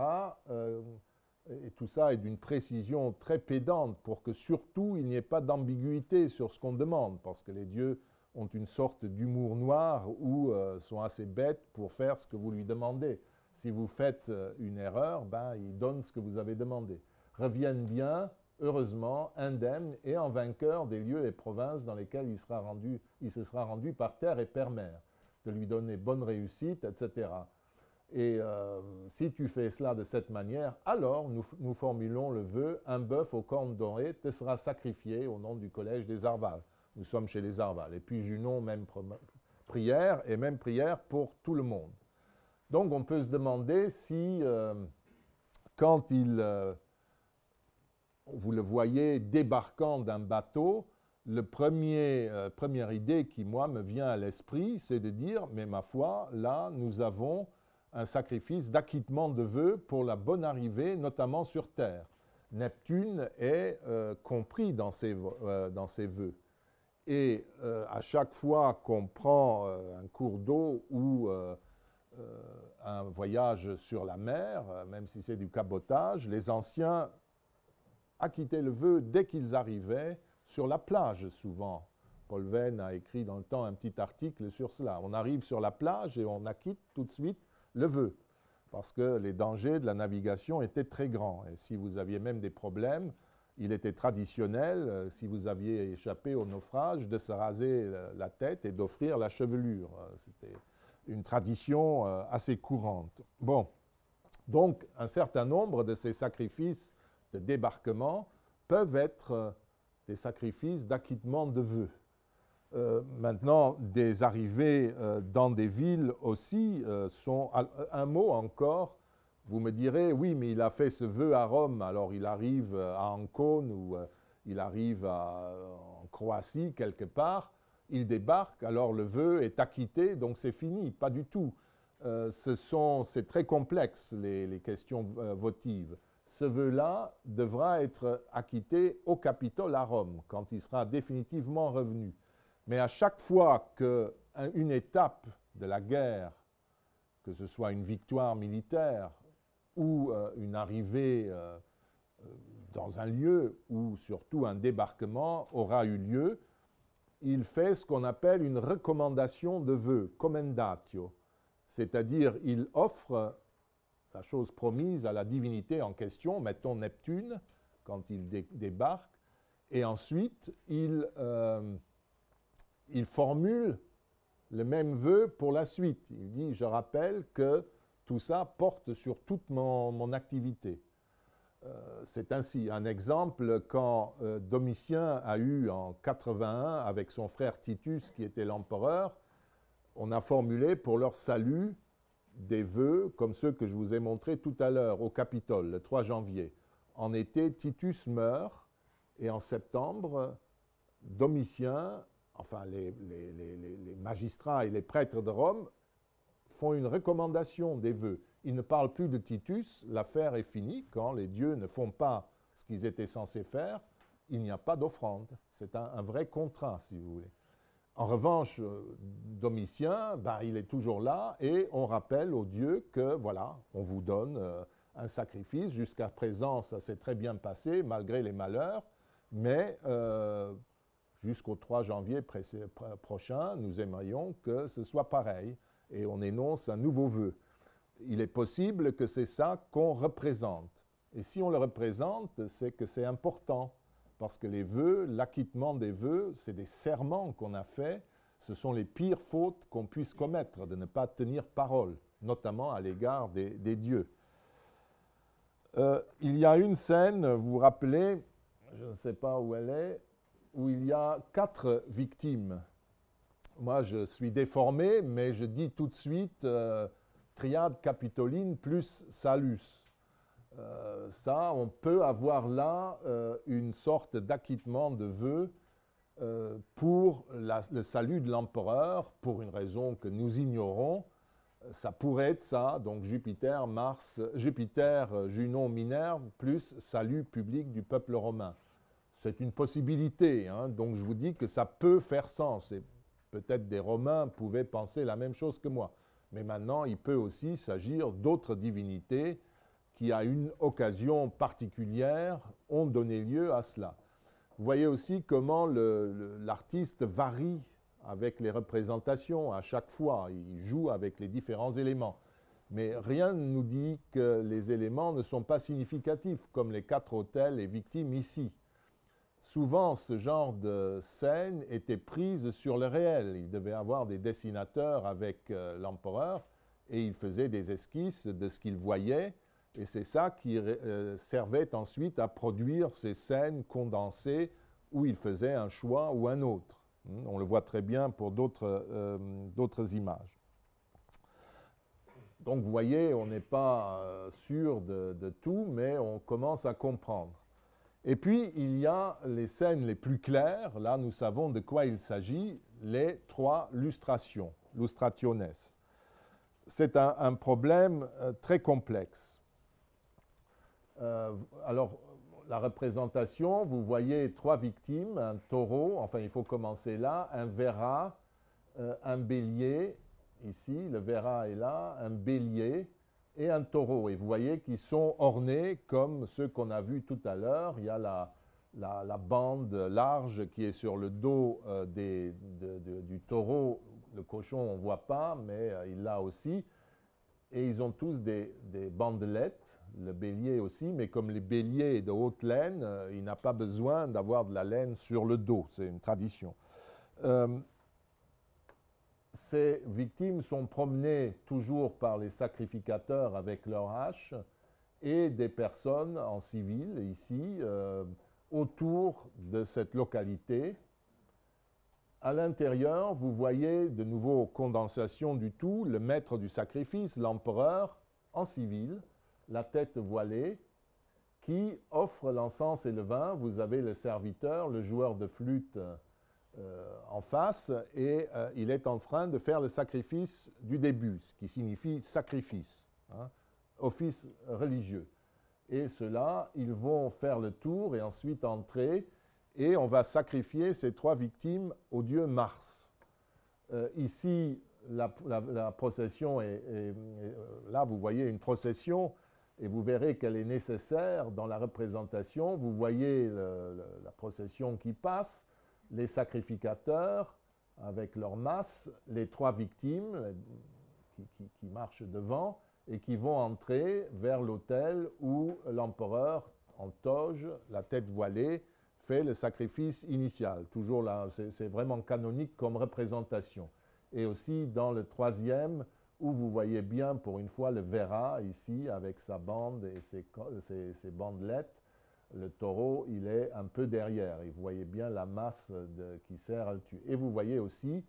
et tout ça est d'une précision très pédante pour que surtout il n'y ait pas d'ambiguïté sur ce qu'on demande, parce que les dieux ont une sorte d'humour noir ou sont assez bêtes pour faire ce que vous lui demandez. Si vous faites euh, une erreur, ben, il donne ce que vous avez demandé. Reviennent bien, heureusement, indemne et en vainqueur des lieux et provinces dans lesquels il, sera rendu, il se sera rendu par terre et par mer, de lui donner bonne réussite, etc. Et euh, si tu fais cela de cette manière, alors nous, formulons le vœu, un bœuf aux cornes dorées te sera sacrifié au nom du collège des Arvales. Nous sommes chez les Arvales. Et puis Junon, même prière, et même prière pour tout le monde. Donc on peut se demander si, euh, quand il, euh, vous le voyez débarquant d'un bateau, la premier, euh, première idée qui, moi, me vient à l'esprit, c'est de dire, mais ma foi, là, nous avons un sacrifice d'acquittement de vœux pour la bonne arrivée, notamment sur Terre. Neptune est compris dans ces dans ses vœux. Et à chaque fois qu'on prend un cours d'eau ou euh, un voyage sur la mer, euh, même si c'est du cabotage, les anciens acquittaient le vœu dès qu'ils arrivaient sur la plage souvent. Paul Venn a écrit dans le temps un petit article sur cela. On arrive sur la plage et on acquitte tout de suite le vœu, parce que les dangers de la navigation étaient très grands. Et si vous aviez même des problèmes, il était traditionnel, euh, si vous aviez échappé au naufrage, de se raser la tête et d'offrir la chevelure. C'était une tradition euh, assez courante. Bon, donc un certain nombre de ces sacrifices de débarquement peuvent être euh, des sacrifices d'acquittement de vœux. Euh, maintenant, des arrivées dans des villes aussi sont un mot encore. Vous me direz, oui, mais il a fait ce vœu à Rome, alors il arrive à Ancône ou il arrive en Croatie quelque part il débarque, alors le vœu est acquitté, donc c'est fini, pas du tout. Euh, c'est très complexe, les, questions euh, votives. Ce vœu-là devra être acquitté au Capitole à Rome, quand il sera définitivement revenu. Mais à chaque fois qu'une étape de la guerre, que ce soit une victoire militaire ou euh, une arrivée dans un lieu ou surtout un débarquement aura eu lieu, il fait ce qu'on appelle une recommandation de vœux, commendatio, c'est-à-dire il offre la chose promise à la divinité en question, mettons Neptune, quand il débarque, et ensuite euh, il, formule le même vœu pour la suite. Il dit, je rappelle que tout ça porte sur toute mon activité. Euh, c'est ainsi. Un exemple, quand euh, Domitien a eu en 81, avec son frère Titus, qui était l'empereur, on a formulé pour leur salut des vœux comme ceux que je vous ai montrés tout à l'heure au Capitole, le 3 janvier. En été, Titus meurt et en septembre, Domitien, enfin les, les magistrats et les prêtres de Rome, font une recommandation des vœux il ne parle plus de Titus, l'affaire est finie, quand les dieux ne font pas ce qu'ils étaient censés faire, il n'y a pas d'offrande. C'est un, vrai contrat, si vous voulez. En revanche, euh, Domitien, ben, il est toujours là et on rappelle aux dieux que, voilà, on vous donne euh, un sacrifice. Jusqu'à présent, ça s'est très bien passé, malgré les malheurs, mais euh, jusqu'au 3 janvier prochain, nous aimerions que ce soit pareil et on énonce un nouveau vœu il est possible que c'est ça qu'on représente. Et si on le représente, c'est que c'est important, parce que les vœux, l'acquittement des vœux, c'est des serments qu'on a faits, ce sont les pires fautes qu'on puisse commettre, de ne pas tenir parole, notamment à l'égard des, dieux. Euh, il y a une scène, vous vous rappelez, je ne sais pas où elle est, où il y a quatre victimes. Moi, je suis déformé, mais je dis tout de suite, euh, triade capitoline plus salus. Euh, ça, on peut avoir là euh, une sorte d'acquittement de vœux euh, pour le salut de l'empereur, pour une raison que nous ignorons. Ça pourrait être ça, donc Jupiter, Mars, Jupiter, Junon, Minerve, plus salut public du peuple romain. C'est une possibilité, hein, donc je vous dis que ça peut faire sens. Et peut-être des Romains pouvaient penser la même chose que moi. Mais maintenant, il peut aussi s'agir d'autres divinités qui, à une occasion particulière, ont donné lieu à cela. Vous voyez aussi comment l'artiste varie avec les représentations à chaque fois. Il joue avec les différents éléments. Mais rien ne nous dit que les éléments ne sont pas significatifs, comme les quatre hôtels et victimes ici. Souvent, ce genre de scène était prise sur le réel. Il devait avoir des dessinateurs avec euh, l'empereur et il faisait des esquisses de ce qu'il voyait. Et c'est ça qui euh, servait ensuite à produire ces scènes condensées où il faisait un choix ou un autre. Hmm, on le voit très bien pour euh, d'autres images. Donc vous voyez, on n'est pas sûr de tout, mais on commence à comprendre. Et puis, il y a les scènes les plus claires. Là, nous savons de quoi il s'agit, les trois lustrations, lustrationes. C'est un, problème euh, très complexe. Euh, alors, la représentation, vous voyez trois victimes, un taureau, enfin il faut commencer là, un verra, euh, un bélier, ici, le verra est là, un bélier, et un taureau. Et vous voyez qu'ils sont ornés comme ceux qu'on a vus tout à l'heure. Il y a la, bande large qui est sur le dos euh, des, du taureau. Le cochon, on ne voit pas, mais euh, il l'a aussi. Et ils ont tous des, bandelettes, le bélier aussi, mais comme les béliers est de haute laine, euh, il n'a pas besoin d'avoir de la laine sur le dos. C'est une tradition ces victimes sont promenées toujours par les sacrificateurs avec leur haches et des personnes en civil ici euh, autour de cette localité. À l'intérieur, vous voyez de nouveau condensation du tout, le maître du sacrifice, l'empereur, en civil, la tête voilée, qui offre l'encens et le vin. Vous avez le serviteur, le joueur de flûte euh, en face et euh, il est en train de faire le sacrifice du début, ce qui signifie sacrifice, hein, office religieux. Et cela, ils vont faire le tour et ensuite entrer et on va sacrifier ces trois victimes au dieu Mars. Euh, ici, la, procession est, Là, vous voyez une procession et vous verrez qu'elle est nécessaire dans la représentation. Vous voyez la procession qui passe les sacrificateurs avec leur masse, les trois victimes qui, marchent devant et qui vont entrer vers l'autel où l'empereur en toge, la tête voilée, fait le sacrifice initial. Toujours là, c'est vraiment canonique comme représentation. Et aussi dans le troisième, où vous voyez bien pour une fois le Vera ici avec sa bande et ses bandelettes le taureau, il est un peu derrière. Et vous voyez bien la masse qui sert à le tuer. Et vous voyez aussi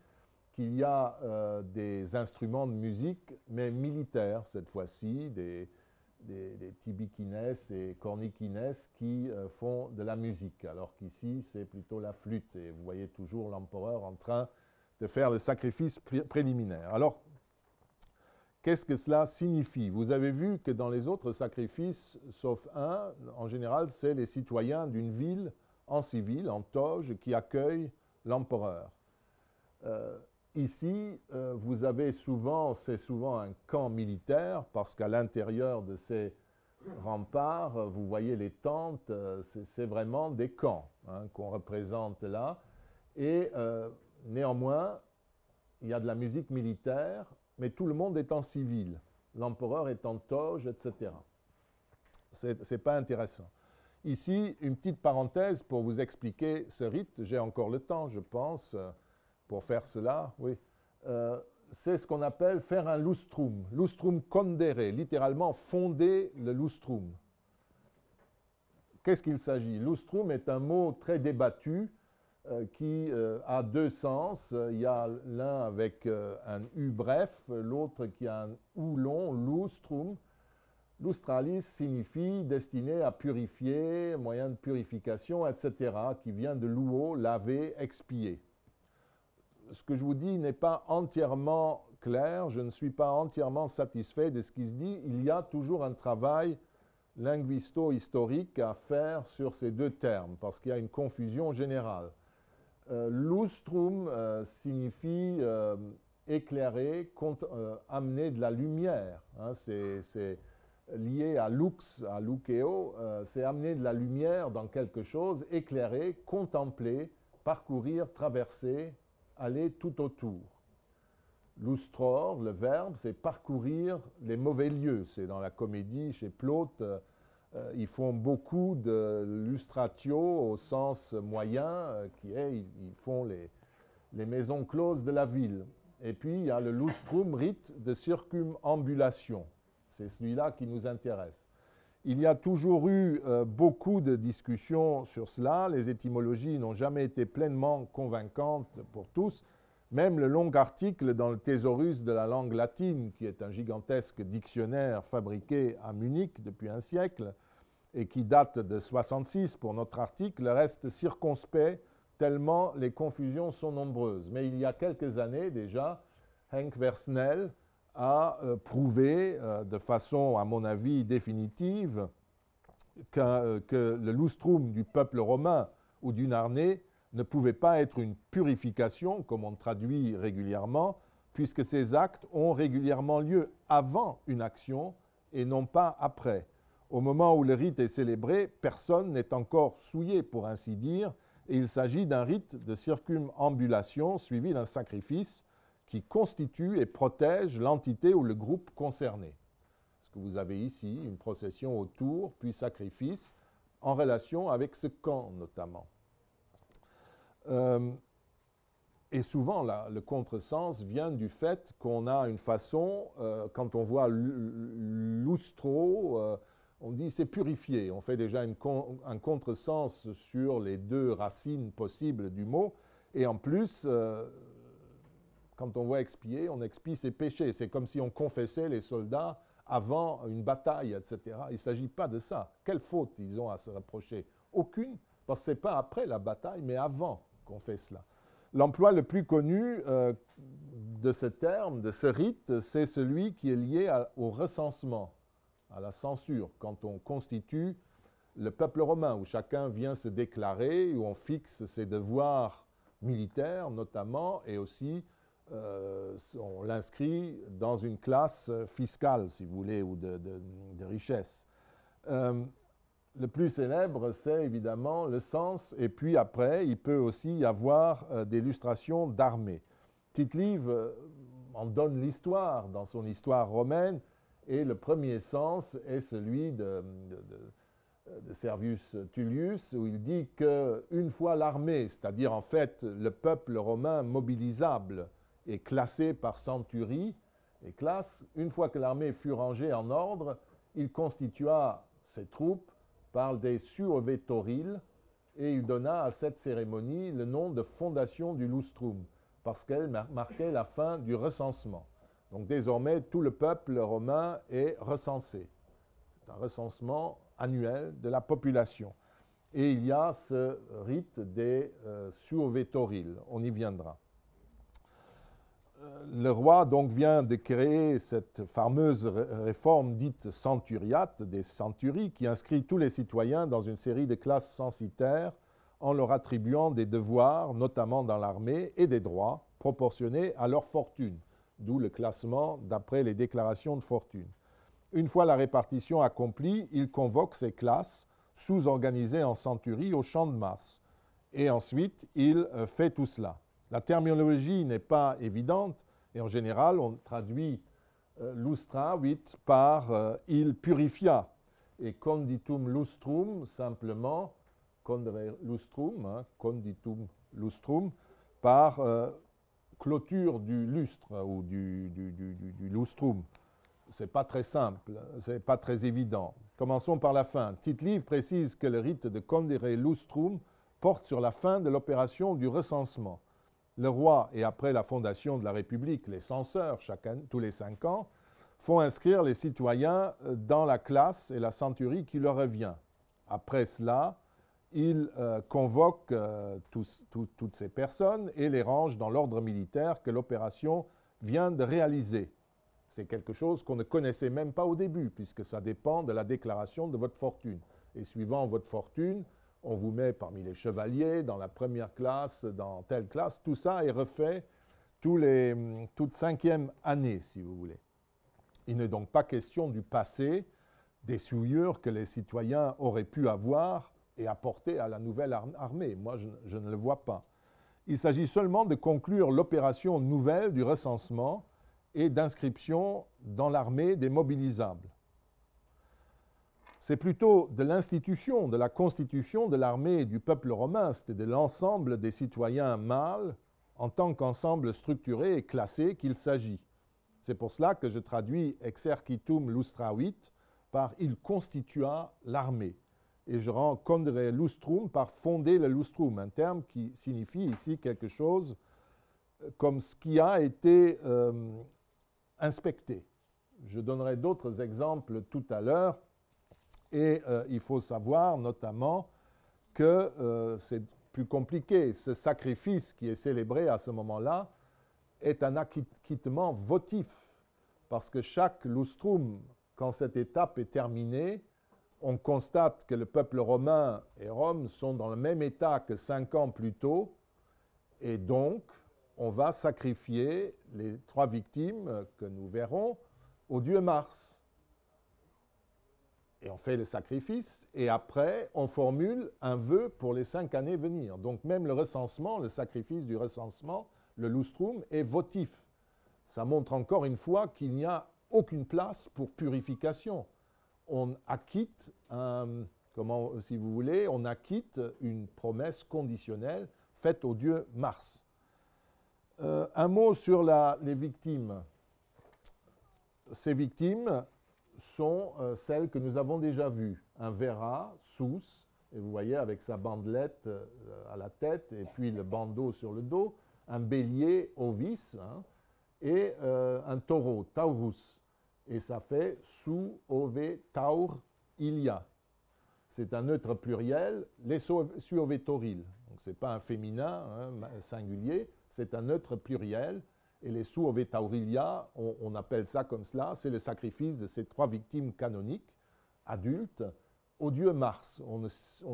qu'il y a euh, des instruments de musique, mais militaires cette fois-ci, des, tibikines et cornikines qui euh, font de la musique, alors qu'ici, c'est plutôt la flûte. Et vous voyez toujours l'empereur en train de faire le sacrifice préliminaire. Alors, Qu'est-ce que cela signifie Vous avez vu que dans les autres sacrifices, sauf un, en général, c'est les citoyens d'une ville en civil, en toge, qui accueillent l'empereur. Euh, ici, euh, vous avez souvent, c'est souvent un camp militaire, parce qu'à l'intérieur de ces remparts, euh, vous voyez les tentes, c'est vraiment des camps hein, qu'on représente là. Et néanmoins, il y a de la musique militaire, mais tout le monde est en civil. L'empereur est en toge, etc. Ce n'est pas intéressant. Ici, une petite parenthèse pour vous expliquer ce rite. J'ai encore le temps, je pense, euh, pour faire cela. Oui. Euh, c'est ce qu'on appelle faire un lustrum, lustrum condere, littéralement fonder le lustrum. Qu'est-ce qu'il s'agit Lustrum est un mot très débattu euh, qui euh, a deux sens. Il y a l'un avec euh, un U bref, l'autre qui a un U long, lustrum. Lustralis signifie destiné à purifier, moyen de purification, etc., qui vient de luo »,« laver, expier. Ce que je vous dis n'est pas entièrement clair, je ne suis pas entièrement satisfait de ce qui se dit. Il y a toujours un travail linguisto-historique à faire sur ces deux termes, parce qu'il y a une confusion générale. Euh, lustrum euh, signifie euh, éclairer, amener de la lumière. Hein. c'est lié à lux, à lukeo, c'est amener de la lumière dans quelque chose, éclairer, contempler, parcourir, traverser, aller tout autour. Lustror, le verbe, c'est parcourir les mauvais lieux. C'est dans la comédie chez Plaute, euh, ils font beaucoup de lustratio au sens moyen, euh, qui est, ils, font les, maisons closes de la ville. Et puis, il y a le lustrum rite de circumambulation. C'est celui-là qui nous intéresse. Il y a toujours eu euh, beaucoup de discussions sur cela. Les étymologies n'ont jamais été pleinement convaincantes pour tous. Même le long article dans le Thésaurus de la langue latine, qui est un gigantesque dictionnaire fabriqué à Munich depuis un siècle et qui date de 66 pour notre article, reste circonspect tellement les confusions sont nombreuses. Mais il y a quelques années déjà, Henk Versnell a euh, prouvé euh, de façon, à mon avis, définitive euh, que, le lustrum du peuple romain ou du armée ne pouvait pas être une purification, comme on traduit régulièrement, puisque ces actes ont régulièrement lieu avant une action et non pas après. Au moment où le rite est célébré, personne n'est encore souillé, pour ainsi dire, et il s'agit d'un rite de circumambulation suivi d'un sacrifice qui constitue et protège l'entité ou le groupe concerné. Ce que vous avez ici, une procession autour, puis sacrifice, en relation avec ce camp notamment. Euh, et souvent, le contresens vient du fait qu'on a une façon, euh, quand on voit l'oustro, euh, on dit c'est purifié. On fait déjà un contresens sur les deux racines possibles du mot. Et en plus, quand on voit expier, on expie ses péchés. C'est comme si on confessait les soldats avant une bataille, etc. Il ne s'agit pas de ça. Quelle faute ils ont à se reprocher Aucune, parce que ce n'est pas après la bataille, mais avant fait cela. L'emploi le plus connu euh, de ce terme, de ce rite, c'est celui qui est lié au recensement, à la censure, quand on constitue le peuple romain, où chacun vient se déclarer, où on fixe ses devoirs militaires notamment, et aussi euh, on l'inscrit dans une classe fiscale, si vous voulez, ou de, richesse. Euh, le plus célèbre, c'est évidemment le sens, et puis après, il peut aussi y avoir euh, des illustrations d'armées. tite euh, en donne l'histoire dans son histoire romaine, et le premier sens est celui de, Servius Tullius, où il dit qu'une fois l'armée, c'est-à-dire en fait le peuple romain mobilisable et classé par centurie et classe, une fois que l'armée fut rangée en ordre, il constitua ses troupes parle des Suovetoril et il donna à cette cérémonie le nom de fondation du Lustrum parce qu'elle marquait la fin du recensement. Donc désormais, tout le peuple romain est recensé. C'est un recensement annuel de la population. Et il y a ce rite des euh, on y viendra. Euh, le roi donc vient de créer cette fameuse réforme dite centuriate des centuries qui inscrit tous les citoyens dans une série de classes censitaires en leur attribuant des devoirs, notamment dans l'armée, et des droits proportionnés à leur fortune, d'où le classement d'après les déclarations de fortune. Une fois la répartition accomplie, il convoque ces classes sous-organisées en centuries au champ de Mars. Et ensuite, il euh, fait tout cela. La terminologie n'est pas évidente et en général, on traduit euh, lustra par euh, il purifia. Et conditum lustrum, simplement, condere lustrum, hein, conditum lustrum, par euh, clôture du lustre ou du, du lustrum. Ce n'est pas très simple, ce n'est pas très évident. Commençons par la fin. Tite Livre précise que le rite de condere lustrum porte sur la fin de l'opération du recensement le roi et après la fondation de la République, les censeurs, tous les cinq ans, font inscrire les citoyens euh, dans la classe et la centurie qui leur revient. Après cela, ils euh, convoquent euh, toutes ces personnes et les rangent dans l'ordre militaire que l'opération vient de réaliser. C'est quelque chose qu'on ne connaissait même pas au début, puisque ça dépend de la déclaration de votre fortune. Et suivant votre fortune, on vous met parmi les chevaliers, dans la première classe, dans telle classe. Tout ça est refait tous les, toute cinquième année, si vous voulez. Il n'est donc pas question du passé, des souillures que les citoyens auraient pu avoir et apporter à la nouvelle armée. Moi, je ne le vois pas. Il s'agit seulement de conclure l'opération nouvelle du recensement et d'inscription dans l'armée des mobilisables c'est plutôt de l'institution, de la constitution de l'armée du peuple romain, c'était de l'ensemble des citoyens mâles en tant qu'ensemble structuré et classé qu'il s'agit. C'est pour cela que je traduis exercitum lustravit par il constitua l'armée. Et je rends condere lustrum par fonder le lustrum, un terme qui signifie ici quelque chose comme ce qui a été euh, inspecté. Je donnerai d'autres exemples tout à l'heure et euh, il faut savoir notamment que euh, c'est plus compliqué. Ce sacrifice qui est célébré à ce moment-là est un acquittement votif, parce que chaque lustrum, quand cette étape est terminée, on constate que le peuple romain et Rome sont dans le même état que cinq ans plus tôt, et donc on va sacrifier les trois victimes que nous verrons au dieu Mars et on fait le sacrifice, et après, on formule un vœu pour les cinq années venir. Donc même le recensement, le sacrifice du recensement, le lustrum, est votif. Ça montre encore une fois qu'il n'y a aucune place pour purification. On acquitte, si vous voulez, on acquitte une promesse conditionnelle faite au dieu Mars. Euh, un mot sur les victimes. Ces victimes, sont euh, celles que nous avons déjà vues. Un Vera, Sous, et vous voyez avec sa bandelette euh, à la tête et puis le bandeau sur le dos, un bélier, Ovis, hein, et euh, un taureau, Taurus. Et ça fait Sous, Ove, Taur, Ilia. C'est un neutre pluriel, les suovetoril. Donc ce n'est pas un féminin hein, singulier, c'est un neutre pluriel. Et les sous Ovetaurilia, on, on, appelle ça comme cela, c'est le sacrifice de ces trois victimes canoniques, adultes, au dieu Mars. On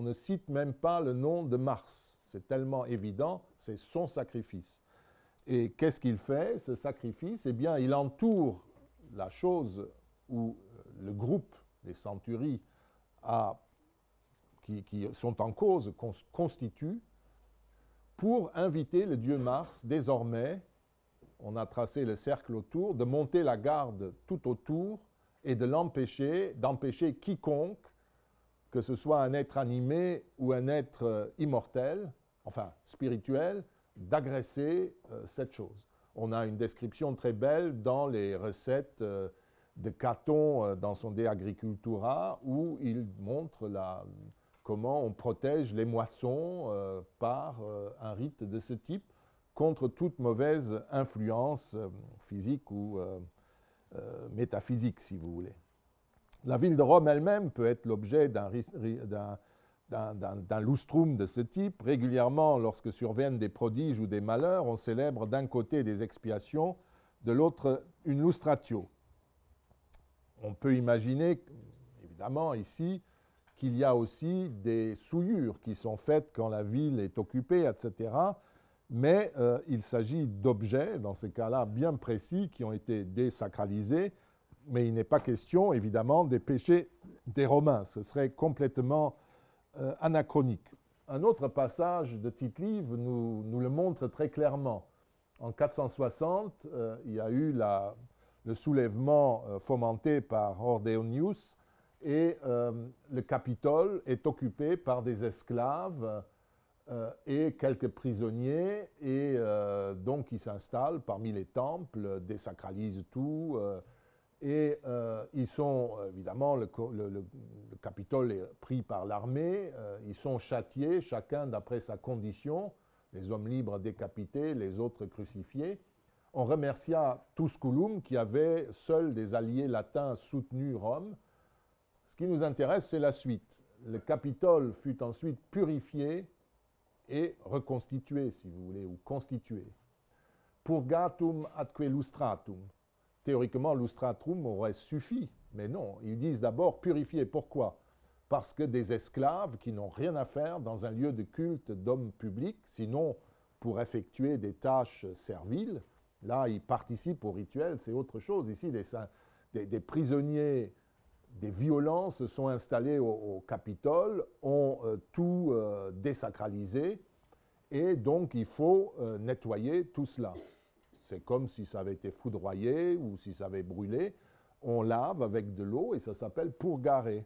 ne, cite même pas le nom de Mars. C'est tellement évident, c'est son sacrifice. Et qu'est-ce qu'il fait, ce sacrifice Eh bien, il entoure la chose où euh, le groupe des centuries qui, qui, sont en cause, constitue, pour inviter le dieu Mars désormais on a tracé le cercle autour, de monter la garde tout autour et de l'empêcher, d'empêcher quiconque, que ce soit un être animé ou un être euh, immortel, enfin spirituel, d'agresser euh, cette chose. On a une description très belle dans les recettes euh, de Caton dans son De Agricultura, où il montre comment on protège les moissons par un rite de ce type contre toute mauvaise influence euh, physique ou euh, euh, métaphysique, si vous voulez. La ville de Rome elle-même peut être l'objet d'un d'un lustrum de ce type. Régulièrement, lorsque surviennent des prodiges ou des malheurs, on célèbre d'un côté des expiations, de l'autre une lustratio. On peut imaginer, évidemment, ici, qu'il y a aussi des souillures qui sont faites quand la ville est occupée, etc mais euh, il s'agit d'objets, dans ces cas-là, bien précis, qui ont été désacralisés, mais il n'est pas question, évidemment, des péchés des Romains. Ce serait complètement euh, anachronique. Un autre passage de tite nous, nous, le montre très clairement. En 460, euh, il y a eu le soulèvement fomenté par Ordeonius, et le Capitole est occupé par des esclaves euh, et quelques prisonniers, et euh, donc ils s'installent parmi les temples, désacralisent tout, euh, et ils sont, évidemment, le, Capitole est pris par l'armée, ils sont châtiés, chacun d'après sa condition, les hommes libres décapités, les autres crucifiés. On remercia Tusculum qui avait seul des alliés latins soutenu Rome. Ce qui nous intéresse, c'est la suite. Le Capitole fut ensuite purifié et reconstituer, si vous voulez, ou constituer. Purgatum atque lustratum. Théoriquement, lustratum aurait suffi, mais non. Ils disent d'abord purifier. Pourquoi Parce que des esclaves qui n'ont rien à faire dans un lieu de culte d'hommes publics, sinon pour effectuer des tâches serviles, là, ils participent au rituel, c'est autre chose. Ici, des prisonniers des violences se sont installées au, Capitole, ont euh, tout euh, désacralisé, et donc il faut euh, nettoyer tout cela. C'est comme si ça avait été foudroyé ou si ça avait brûlé. On lave avec de l'eau et ça s'appelle pourgarer.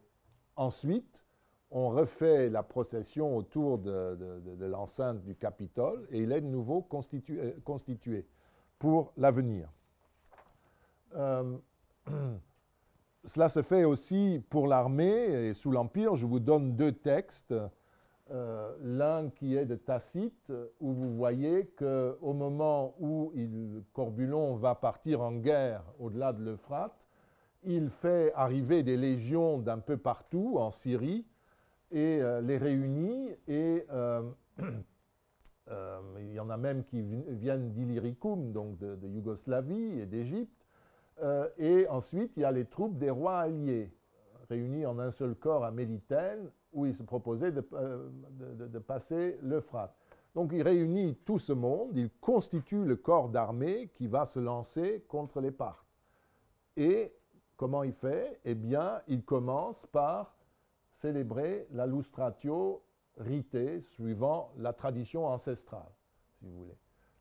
Ensuite, on refait la procession autour de, l'enceinte du Capitole et il est de nouveau constitué pour l'avenir. cela se fait aussi pour l'armée et sous l'Empire. Je vous donne deux textes. Euh, l'un qui est de Tacite, où vous voyez qu'au moment où Corbulon va partir en guerre au-delà de l'Euphrate, il fait arriver des légions d'un peu partout en Syrie et euh, les réunit. Et euh, il y en a même qui viennent d'Illyricum, donc de Yougoslavie et d'Égypte euh, et ensuite, il y a les troupes des rois alliés, réunis en un seul corps à Mélitène, où ils se proposaient de, euh, de, de passer l'Euphrate. Donc il réunit tout ce monde, il constitue le corps d'armée qui va se lancer contre les Parthes. Et comment il fait Eh bien, il commence par célébrer la lustratio rite, suivant la tradition ancestrale, si vous voulez.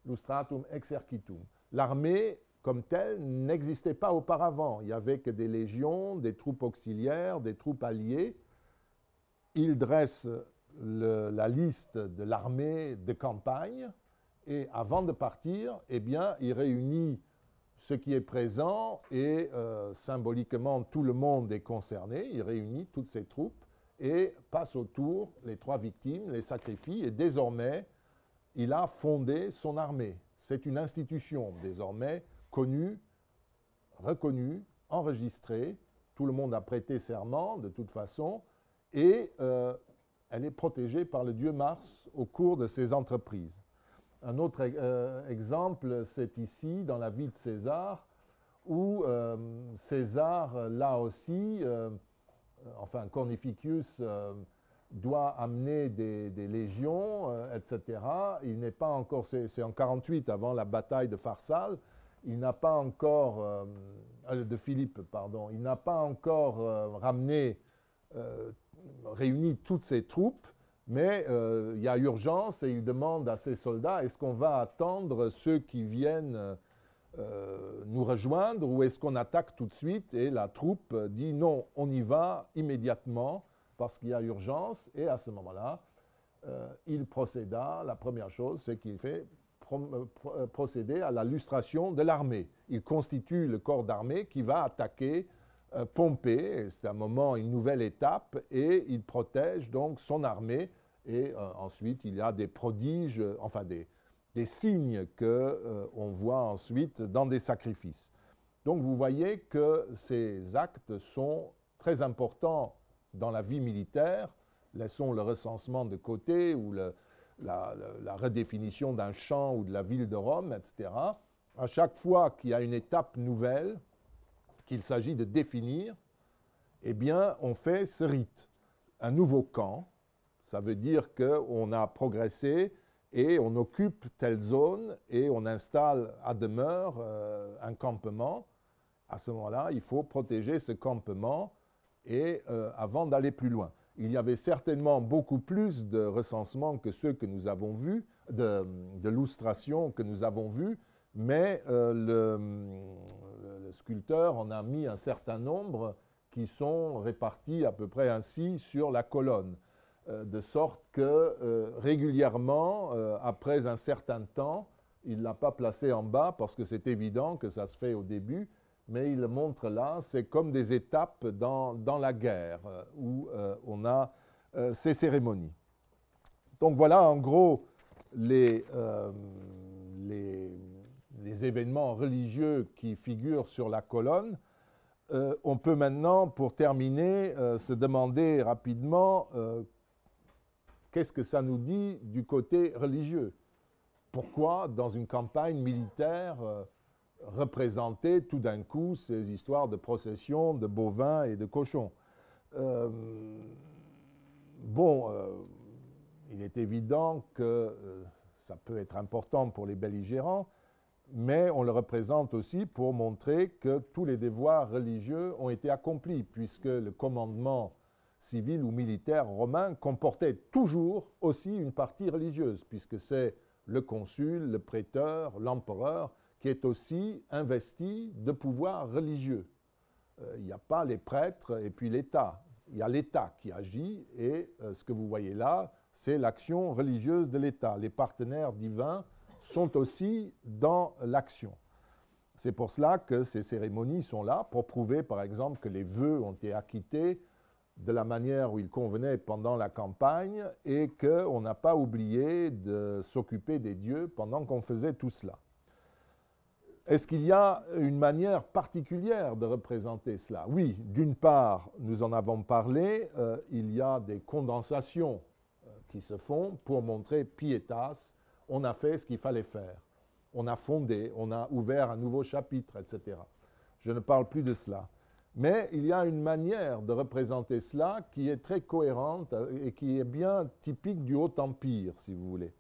Lustratum exercitum. L'armée comme telle n'existait pas auparavant. Il y avait que des légions, des troupes auxiliaires, des troupes alliées. Il dresse la liste de l'armée de campagne et avant de partir, eh bien, il réunit ce qui est présent et euh, symboliquement tout le monde est concerné. Il réunit toutes ses troupes et passe autour les trois victimes, les sacrifie et désormais, il a fondé son armée. C'est une institution désormais connu, reconnu, enregistré, tout le monde a prêté serment de toute façon, et euh, elle est protégée par le dieu Mars au cours de ses entreprises. Un autre euh, exemple, c'est ici, dans la vie de César, où euh, César, là aussi, enfin Cornificius, doit amener des, légions, etc. Il n'est pas encore, c'est en 48 avant la bataille de Pharsale, il n'a pas encore, euh, euh, de Philippe, pardon, il n'a pas encore euh, ramené, réuni toutes ses troupes, mais il y a urgence et il demande à ses soldats, est-ce qu'on va attendre ceux qui viennent nous rejoindre ou est-ce qu'on attaque tout de suite Et la troupe dit non, on y va immédiatement parce qu'il y a urgence et à ce moment-là, il procéda, la première chose, c'est qu'il fait euh, euh, procéder à la lustration de l'armée. Il constitue le corps d'armée qui va attaquer euh, Pompée. C'est un moment, une nouvelle étape, et il protège donc son armée. Et ensuite, il y a des prodiges, enfin des, signes que on voit ensuite dans des sacrifices. Donc vous voyez que ces actes sont très importants dans la vie militaire. Laissons le recensement de côté ou le, la, redéfinition d'un champ ou de la ville de Rome, etc. À chaque fois qu'il y a une étape nouvelle qu'il s'agit de définir, eh bien, on fait ce rite. Un nouveau camp, ça veut dire qu'on a progressé et on occupe telle zone et on installe à demeure euh, un campement. À ce moment-là, il faut protéger ce campement et euh, avant d'aller plus loin il y avait certainement beaucoup plus de recensements que ceux que nous avons vus, de, lustrations que nous avons vues, mais euh, le, sculpteur en a mis un certain nombre qui sont répartis à peu près ainsi sur la colonne, euh, de sorte que euh, régulièrement, après un certain temps, il ne l'a pas placé en bas parce que c'est évident que ça se fait au début, mais il montre là, c'est comme des étapes dans, dans la guerre euh, où euh, on a euh, ces cérémonies. Donc voilà en gros les, les, événements religieux qui figurent sur la colonne. on peut maintenant, pour terminer, se demander rapidement qu'est-ce que ça nous dit du côté religieux Pourquoi, dans une campagne militaire, représenter tout d'un coup ces histoires de procession de bovins et de cochons. Euh, bon, euh, il est évident que euh, ça peut être important pour les belligérants, mais on le représente aussi pour montrer que tous les devoirs religieux ont été accomplis, puisque le commandement civil ou militaire romain comportait toujours aussi une partie religieuse, puisque c'est le consul, le prêteur, l'empereur qui est aussi investi de pouvoirs religieux. Euh, il n'y a pas les prêtres et puis l'État. Il y a l'État qui agit et euh, ce que vous voyez là, c'est l'action religieuse de l'État. Les partenaires divins sont aussi dans l'action. C'est pour cela que ces cérémonies sont là, pour prouver par exemple que les vœux ont été acquittés de la manière où ils convenait pendant la campagne et qu'on n'a pas oublié de s'occuper des dieux pendant qu'on faisait tout cela. Est-ce qu'il y a une manière particulière de représenter cela Oui, d'une part, nous en avons parlé, euh, il y a des condensations euh, qui se font pour montrer pietas, on a fait ce qu'il fallait faire, on a fondé, on a ouvert un nouveau chapitre, etc. Je ne parle plus de cela. Mais il y a une manière de représenter cela qui est très cohérente euh, et qui est bien typique du Haut Empire, si vous voulez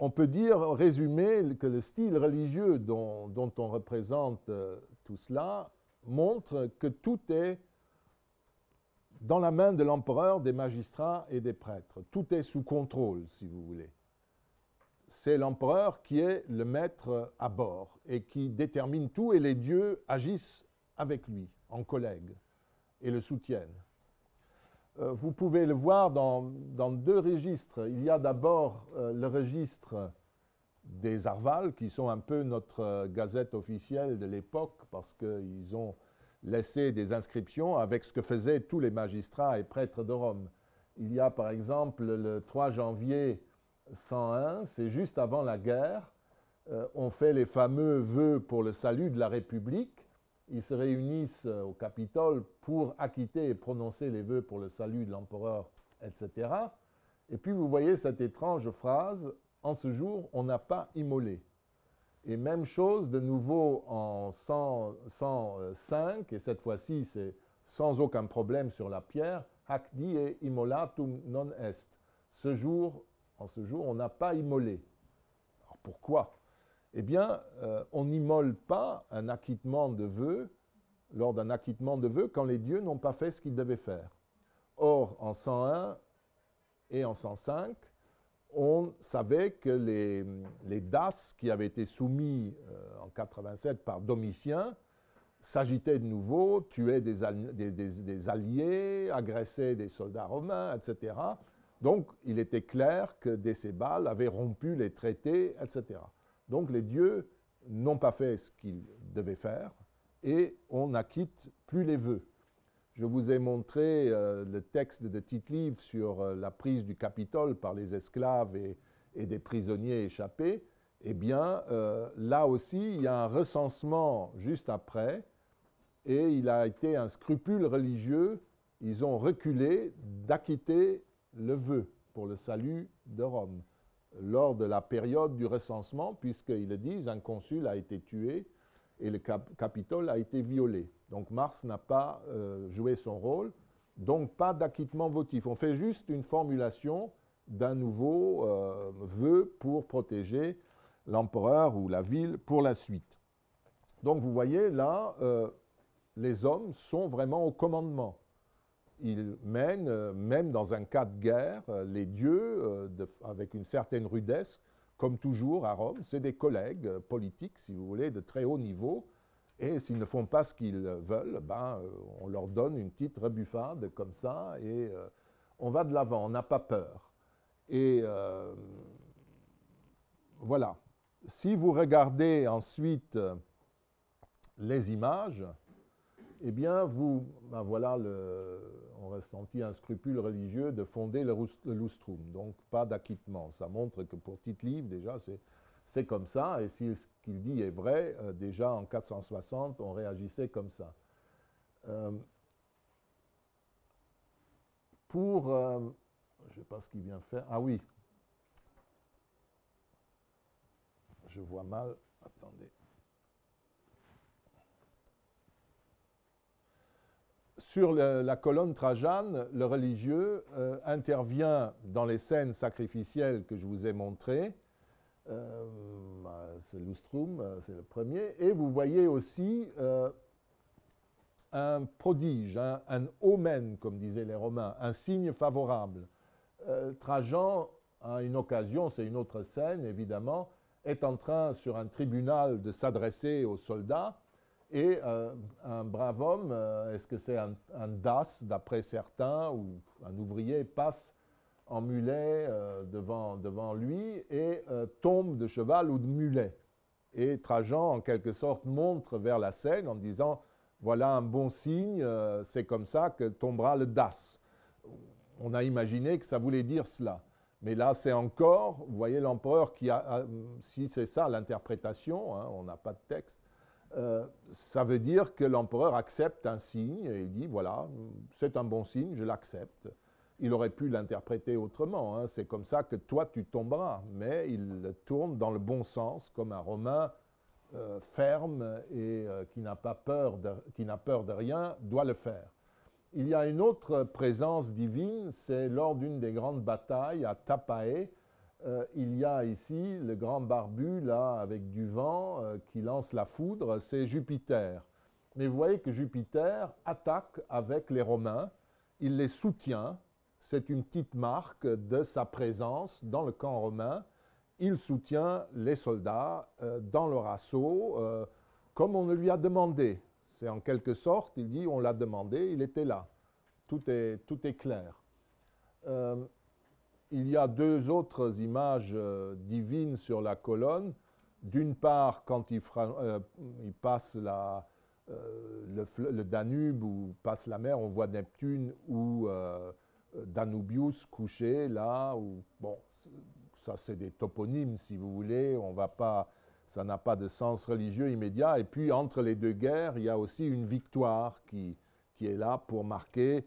on peut dire, résumé, que le style religieux dont, dont on représente euh, tout cela montre que tout est dans la main de l'empereur, des magistrats et des prêtres. Tout est sous contrôle, si vous voulez. C'est l'empereur qui est le maître à bord et qui détermine tout et les dieux agissent avec lui, en collègue, et le soutiennent. Euh, vous pouvez le voir dans, deux registres. Il y a d'abord euh, le registre des Arvales, qui sont un peu notre euh, gazette officielle de l'époque, parce qu'ils ont laissé des inscriptions avec ce que faisaient tous les magistrats et prêtres de Rome. Il y a par exemple le 3 janvier 101, c'est juste avant la guerre, on fait les fameux vœux pour le salut de la République, ils se réunissent euh, au Capitole pour acquitter et prononcer les vœux pour le salut de l'empereur, etc. Et puis vous voyez cette étrange phrase, en ce jour, on n'a pas immolé. Et même chose de nouveau en 105, euh, et cette fois-ci c'est sans aucun problème sur la pierre, Hac et immolatum non est. Ce jour, en ce jour, on n'a pas immolé. Alors pourquoi eh bien, euh, on n'immole pas un acquittement de vœux lors d'un acquittement de vœux quand les dieux n'ont pas fait ce qu'ils devaient faire. Or, en 101 et en 105, on savait que les, DAS qui avaient été soumis euh, en 87 par Domitien s'agitaient de nouveau, tuaient des, alliés, agressaient des soldats romains, etc. Donc, il était clair que Décébal avait rompu les traités, etc. Donc les dieux n'ont pas fait ce qu'ils devaient faire et on n'acquitte plus les vœux. Je vous ai montré euh, le texte de tite sur euh, la prise du Capitole par les esclaves et, des prisonniers échappés. Eh bien, euh, là aussi, il y a un recensement juste après et il a été un scrupule religieux. Ils ont reculé d'acquitter le vœu pour le salut de Rome lors de la période du recensement, puisqu'ils disent un consul a été tué et le Capitole a été violé. Donc Mars n'a pas euh, joué son rôle, donc pas d'acquittement votif. On fait juste une formulation d'un nouveau euh, vœu pour protéger l'empereur ou la ville pour la suite. Donc vous voyez là, euh, les hommes sont vraiment au commandement il mènent, euh, même dans un cas de guerre, euh, les dieux euh, avec une certaine rudesse, comme toujours à Rome. C'est des collègues politiques, si vous voulez, de très haut niveau. Et s'ils ne font pas ce qu'ils veulent, ben, on leur donne une petite rebuffade comme ça et on va de l'avant, on n'a pas peur. Et voilà. Si vous regardez ensuite les images, eh bien, vous, ben voilà, on a un scrupule religieux de fonder le, lustrum, donc pas d'acquittement. Ça montre que pour Tite Livre, déjà, c'est comme ça, et si ce qu'il dit est vrai, euh, déjà en 460, on réagissait comme ça. Euh, pour, euh, je ne sais pas ce qu'il vient faire, ah oui, je vois mal, attendez. sur la colonne Trajane, le religieux euh, intervient dans les scènes sacrificielles que je vous ai montrées. Euh, bah, c'est l'Ustrum, euh, c'est le premier. Et vous voyez aussi un prodige, un, un, comme disaient les Romains, un signe favorable. Trajan, à une occasion, c'est une autre scène évidemment, est en train sur un tribunal de s'adresser aux soldats et euh, un brave homme, euh, est-ce que c'est un, DAS d'après certains, ou un ouvrier passe en mulet euh, devant, devant lui et tombe de cheval ou de mulet. Et Trajan, en quelque sorte, montre vers la scène en disant, voilà un bon signe, c'est comme ça que tombera le DAS. On a imaginé que ça voulait dire cela. Mais là, c'est encore, vous voyez l'empereur qui a, si c'est ça l'interprétation, hein, on n'a pas de texte, euh, ça veut dire que l'empereur accepte un signe et il dit voilà, c'est un bon signe, je l'accepte. Il aurait pu l'interpréter autrement, hein. c'est comme ça que toi tu tomberas, mais il tourne dans le bon sens comme un Romain euh, ferme et euh, qui n'a pas peur qui n'a peur de rien doit le faire. Il y a une autre présence divine, c'est lors d'une des grandes batailles à Tapae, euh, il y a ici le grand barbu, là, avec du vent, euh, qui lance la foudre, c'est Jupiter. Mais vous voyez que Jupiter attaque avec les Romains, il les soutient, c'est une petite marque de sa présence dans le camp romain, il soutient les soldats euh, dans leur assaut, comme on le lui a demandé. C'est en quelque sorte, il dit, on l'a demandé, il était là. Tout est, tout est clair il y a deux autres images euh, divines sur la colonne. D'une part, quand il, euh, passe euh, le, Danube ou passe la mer, on voit Neptune ou Danubius couché là. Ou, bon, ça c'est des toponymes si vous voulez, on va pas, ça n'a pas de sens religieux immédiat. Et puis entre les deux guerres, il y a aussi une victoire qui, qui est là pour marquer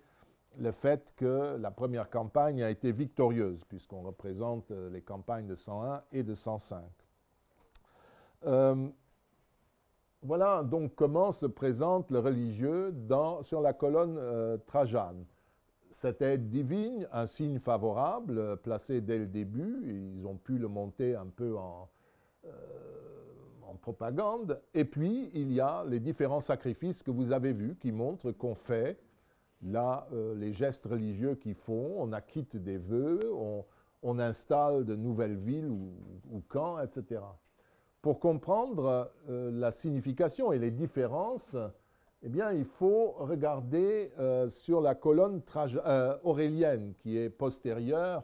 le fait que la première campagne a été victorieuse, puisqu'on représente euh, les campagnes de 101 et de 105. Euh, voilà donc comment se présente le religieux sur la colonne euh, Trajane. Cette aide divine, un signe favorable, placé dès le début, ils ont pu le monter un peu en, en propagande. Et puis, il y a les différents sacrifices que vous avez vus qui montrent qu'on fait Là, euh, les gestes religieux qu'ils font, on acquitte des vœux, on, installe de nouvelles villes ou, camps, etc. Pour comprendre euh, la signification et les différences, eh bien, il faut regarder euh, sur la colonne aurélienne qui est postérieure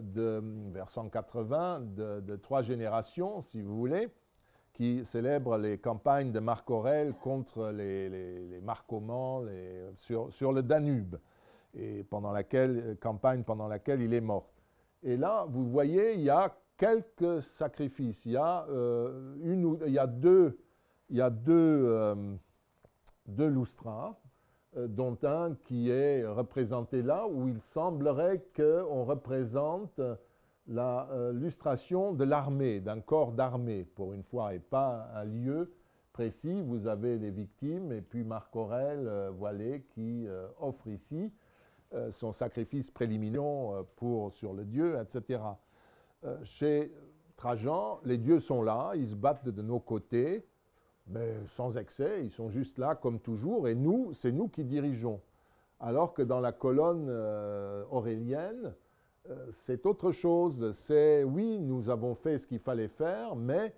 vers 180 de trois générations, si vous voulez qui célèbre les campagnes de Marc Aurèle contre les, Marcomans sur, le Danube, et pendant laquelle, euh, campagne pendant laquelle il est mort. Et là, vous voyez, il y a quelques sacrifices. Il y a, euh, une, il y a deux, il a deux, euh, lustras, dont un qui est représenté là, où il semblerait qu'on représente la euh, lustration de l'armée, d'un corps d'armée, pour une fois, et pas un lieu précis. Vous avez les victimes, et puis Marc Aurel euh, Voilé qui euh, offre ici son sacrifice préliminaire pour, sur le dieu, etc. chez Trajan, les dieux sont là, ils se battent de nos côtés, mais sans excès, ils sont juste là comme toujours, et nous, c'est nous qui dirigeons. Alors que dans la colonne aurélienne, euh, c'est autre chose. C'est oui, nous avons fait ce qu'il fallait faire, mais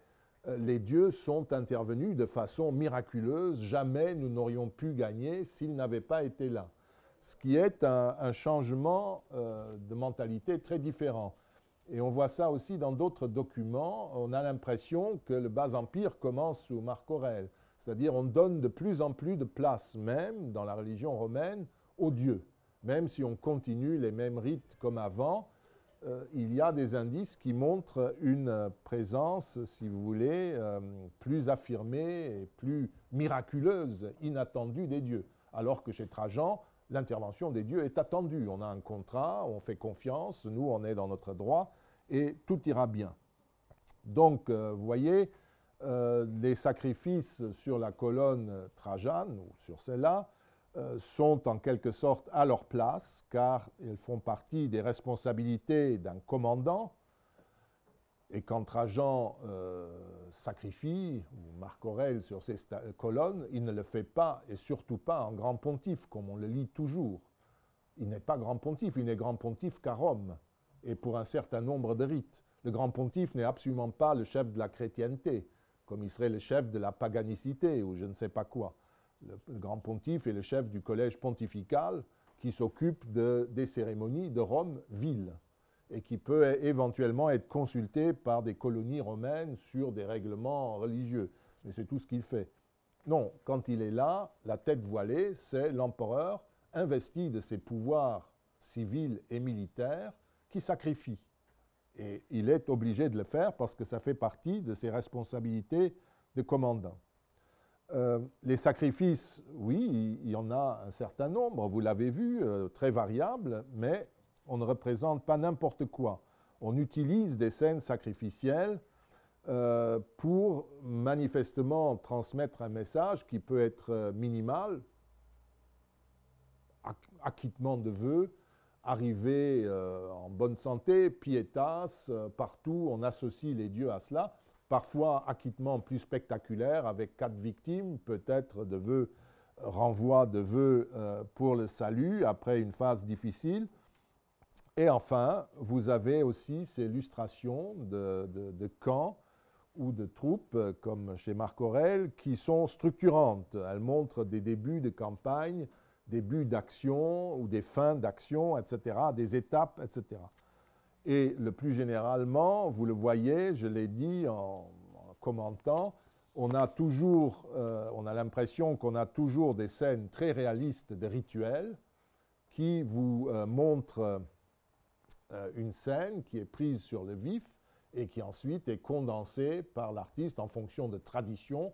euh, les dieux sont intervenus de façon miraculeuse. Jamais nous n'aurions pu gagner s'ils n'avaient pas été là. Ce qui est un, changement euh, de mentalité très différent. Et on voit ça aussi dans d'autres documents. On a l'impression que le bas empire commence sous Marc Aurèle. C'est-à-dire on donne de plus en plus de place, même dans la religion romaine, aux dieux. Même si on continue les mêmes rites comme avant, euh, il y a des indices qui montrent une présence, si vous voulez, euh, plus affirmée et plus miraculeuse, inattendue des dieux. Alors que chez Trajan, l'intervention des dieux est attendue. On a un contrat, on fait confiance, nous on est dans notre droit et tout ira bien. Donc, euh, vous voyez, les sacrifices sur la colonne Trajane, ou sur celle-là, euh, sont en quelque sorte à leur place, car elles font partie des responsabilités d'un commandant. Et quand Trajan euh, sacrifie, ou Marc Aurèle sur ses colonnes, il ne le fait pas, et surtout pas en grand pontife, comme on le lit toujours. Il n'est pas grand pontife, il n'est grand pontife qu'à Rome, et pour un certain nombre de rites. Le grand pontife n'est absolument pas le chef de la chrétienté, comme il serait le chef de la paganicité, ou je ne sais pas quoi le, grand pontife est le chef du collège pontifical qui s'occupe des cérémonies de Rome-ville et qui peut éventuellement être consulté par des colonies romaines sur des règlements religieux. Mais c'est tout ce qu'il fait. Non, quand il est là, la tête voilée, c'est l'empereur investi de ses pouvoirs civils et militaires qui sacrifie. Et il est obligé de le faire parce que ça fait partie de ses responsabilités de commandant. Euh, les sacrifices, oui, il y, en a un certain nombre, vous l'avez vu, euh, très variable, mais on ne représente pas n'importe quoi. On utilise des scènes sacrificielles euh, pour manifestement transmettre un message qui peut être minimal, acquittement de vœux, arriver en bonne santé, pietas, partout, on associe les dieux à cela parfois acquittement plus spectaculaire avec quatre victimes, peut-être de vœux, euh, renvoi de vœux euh, pour le salut après une phase difficile. Et enfin, vous avez aussi ces illustrations de, camps ou de troupes, euh, comme chez Marc Aurel, qui sont structurantes. Elles montrent des débuts de campagne, débuts d'action ou des fins d'action, etc., des étapes, etc. Et le plus généralement, vous le voyez, je l'ai dit en, commentant, on a toujours, euh, on a l'impression qu'on a toujours des scènes très réalistes des rituels qui vous euh, montrent euh, une scène qui est prise sur le vif et qui ensuite est condensée par l'artiste en fonction de tradition,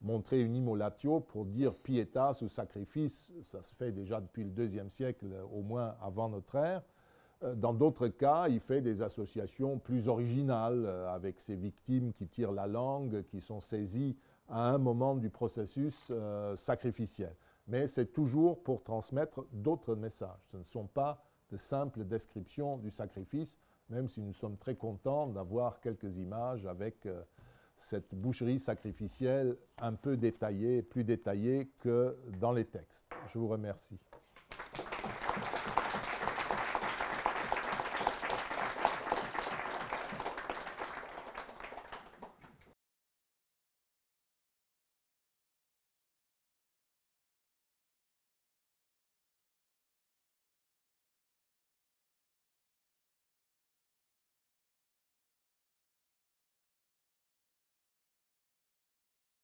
Montrer une immolatio pour dire pietas ou sacrifice, ça se fait déjà depuis le deuxième siècle, au moins avant notre ère. Euh, dans d'autres cas, il fait des associations plus originales euh, avec ces victimes qui tirent la langue, qui sont saisies à un moment du processus euh, sacrificiel. Mais c'est toujours pour transmettre d'autres messages. Ce ne sont pas de simples descriptions du sacrifice, même si nous sommes très contents d'avoir quelques images avec cette boucherie sacrificielle un peu détaillée, plus détaillée que dans les textes. Je vous remercie.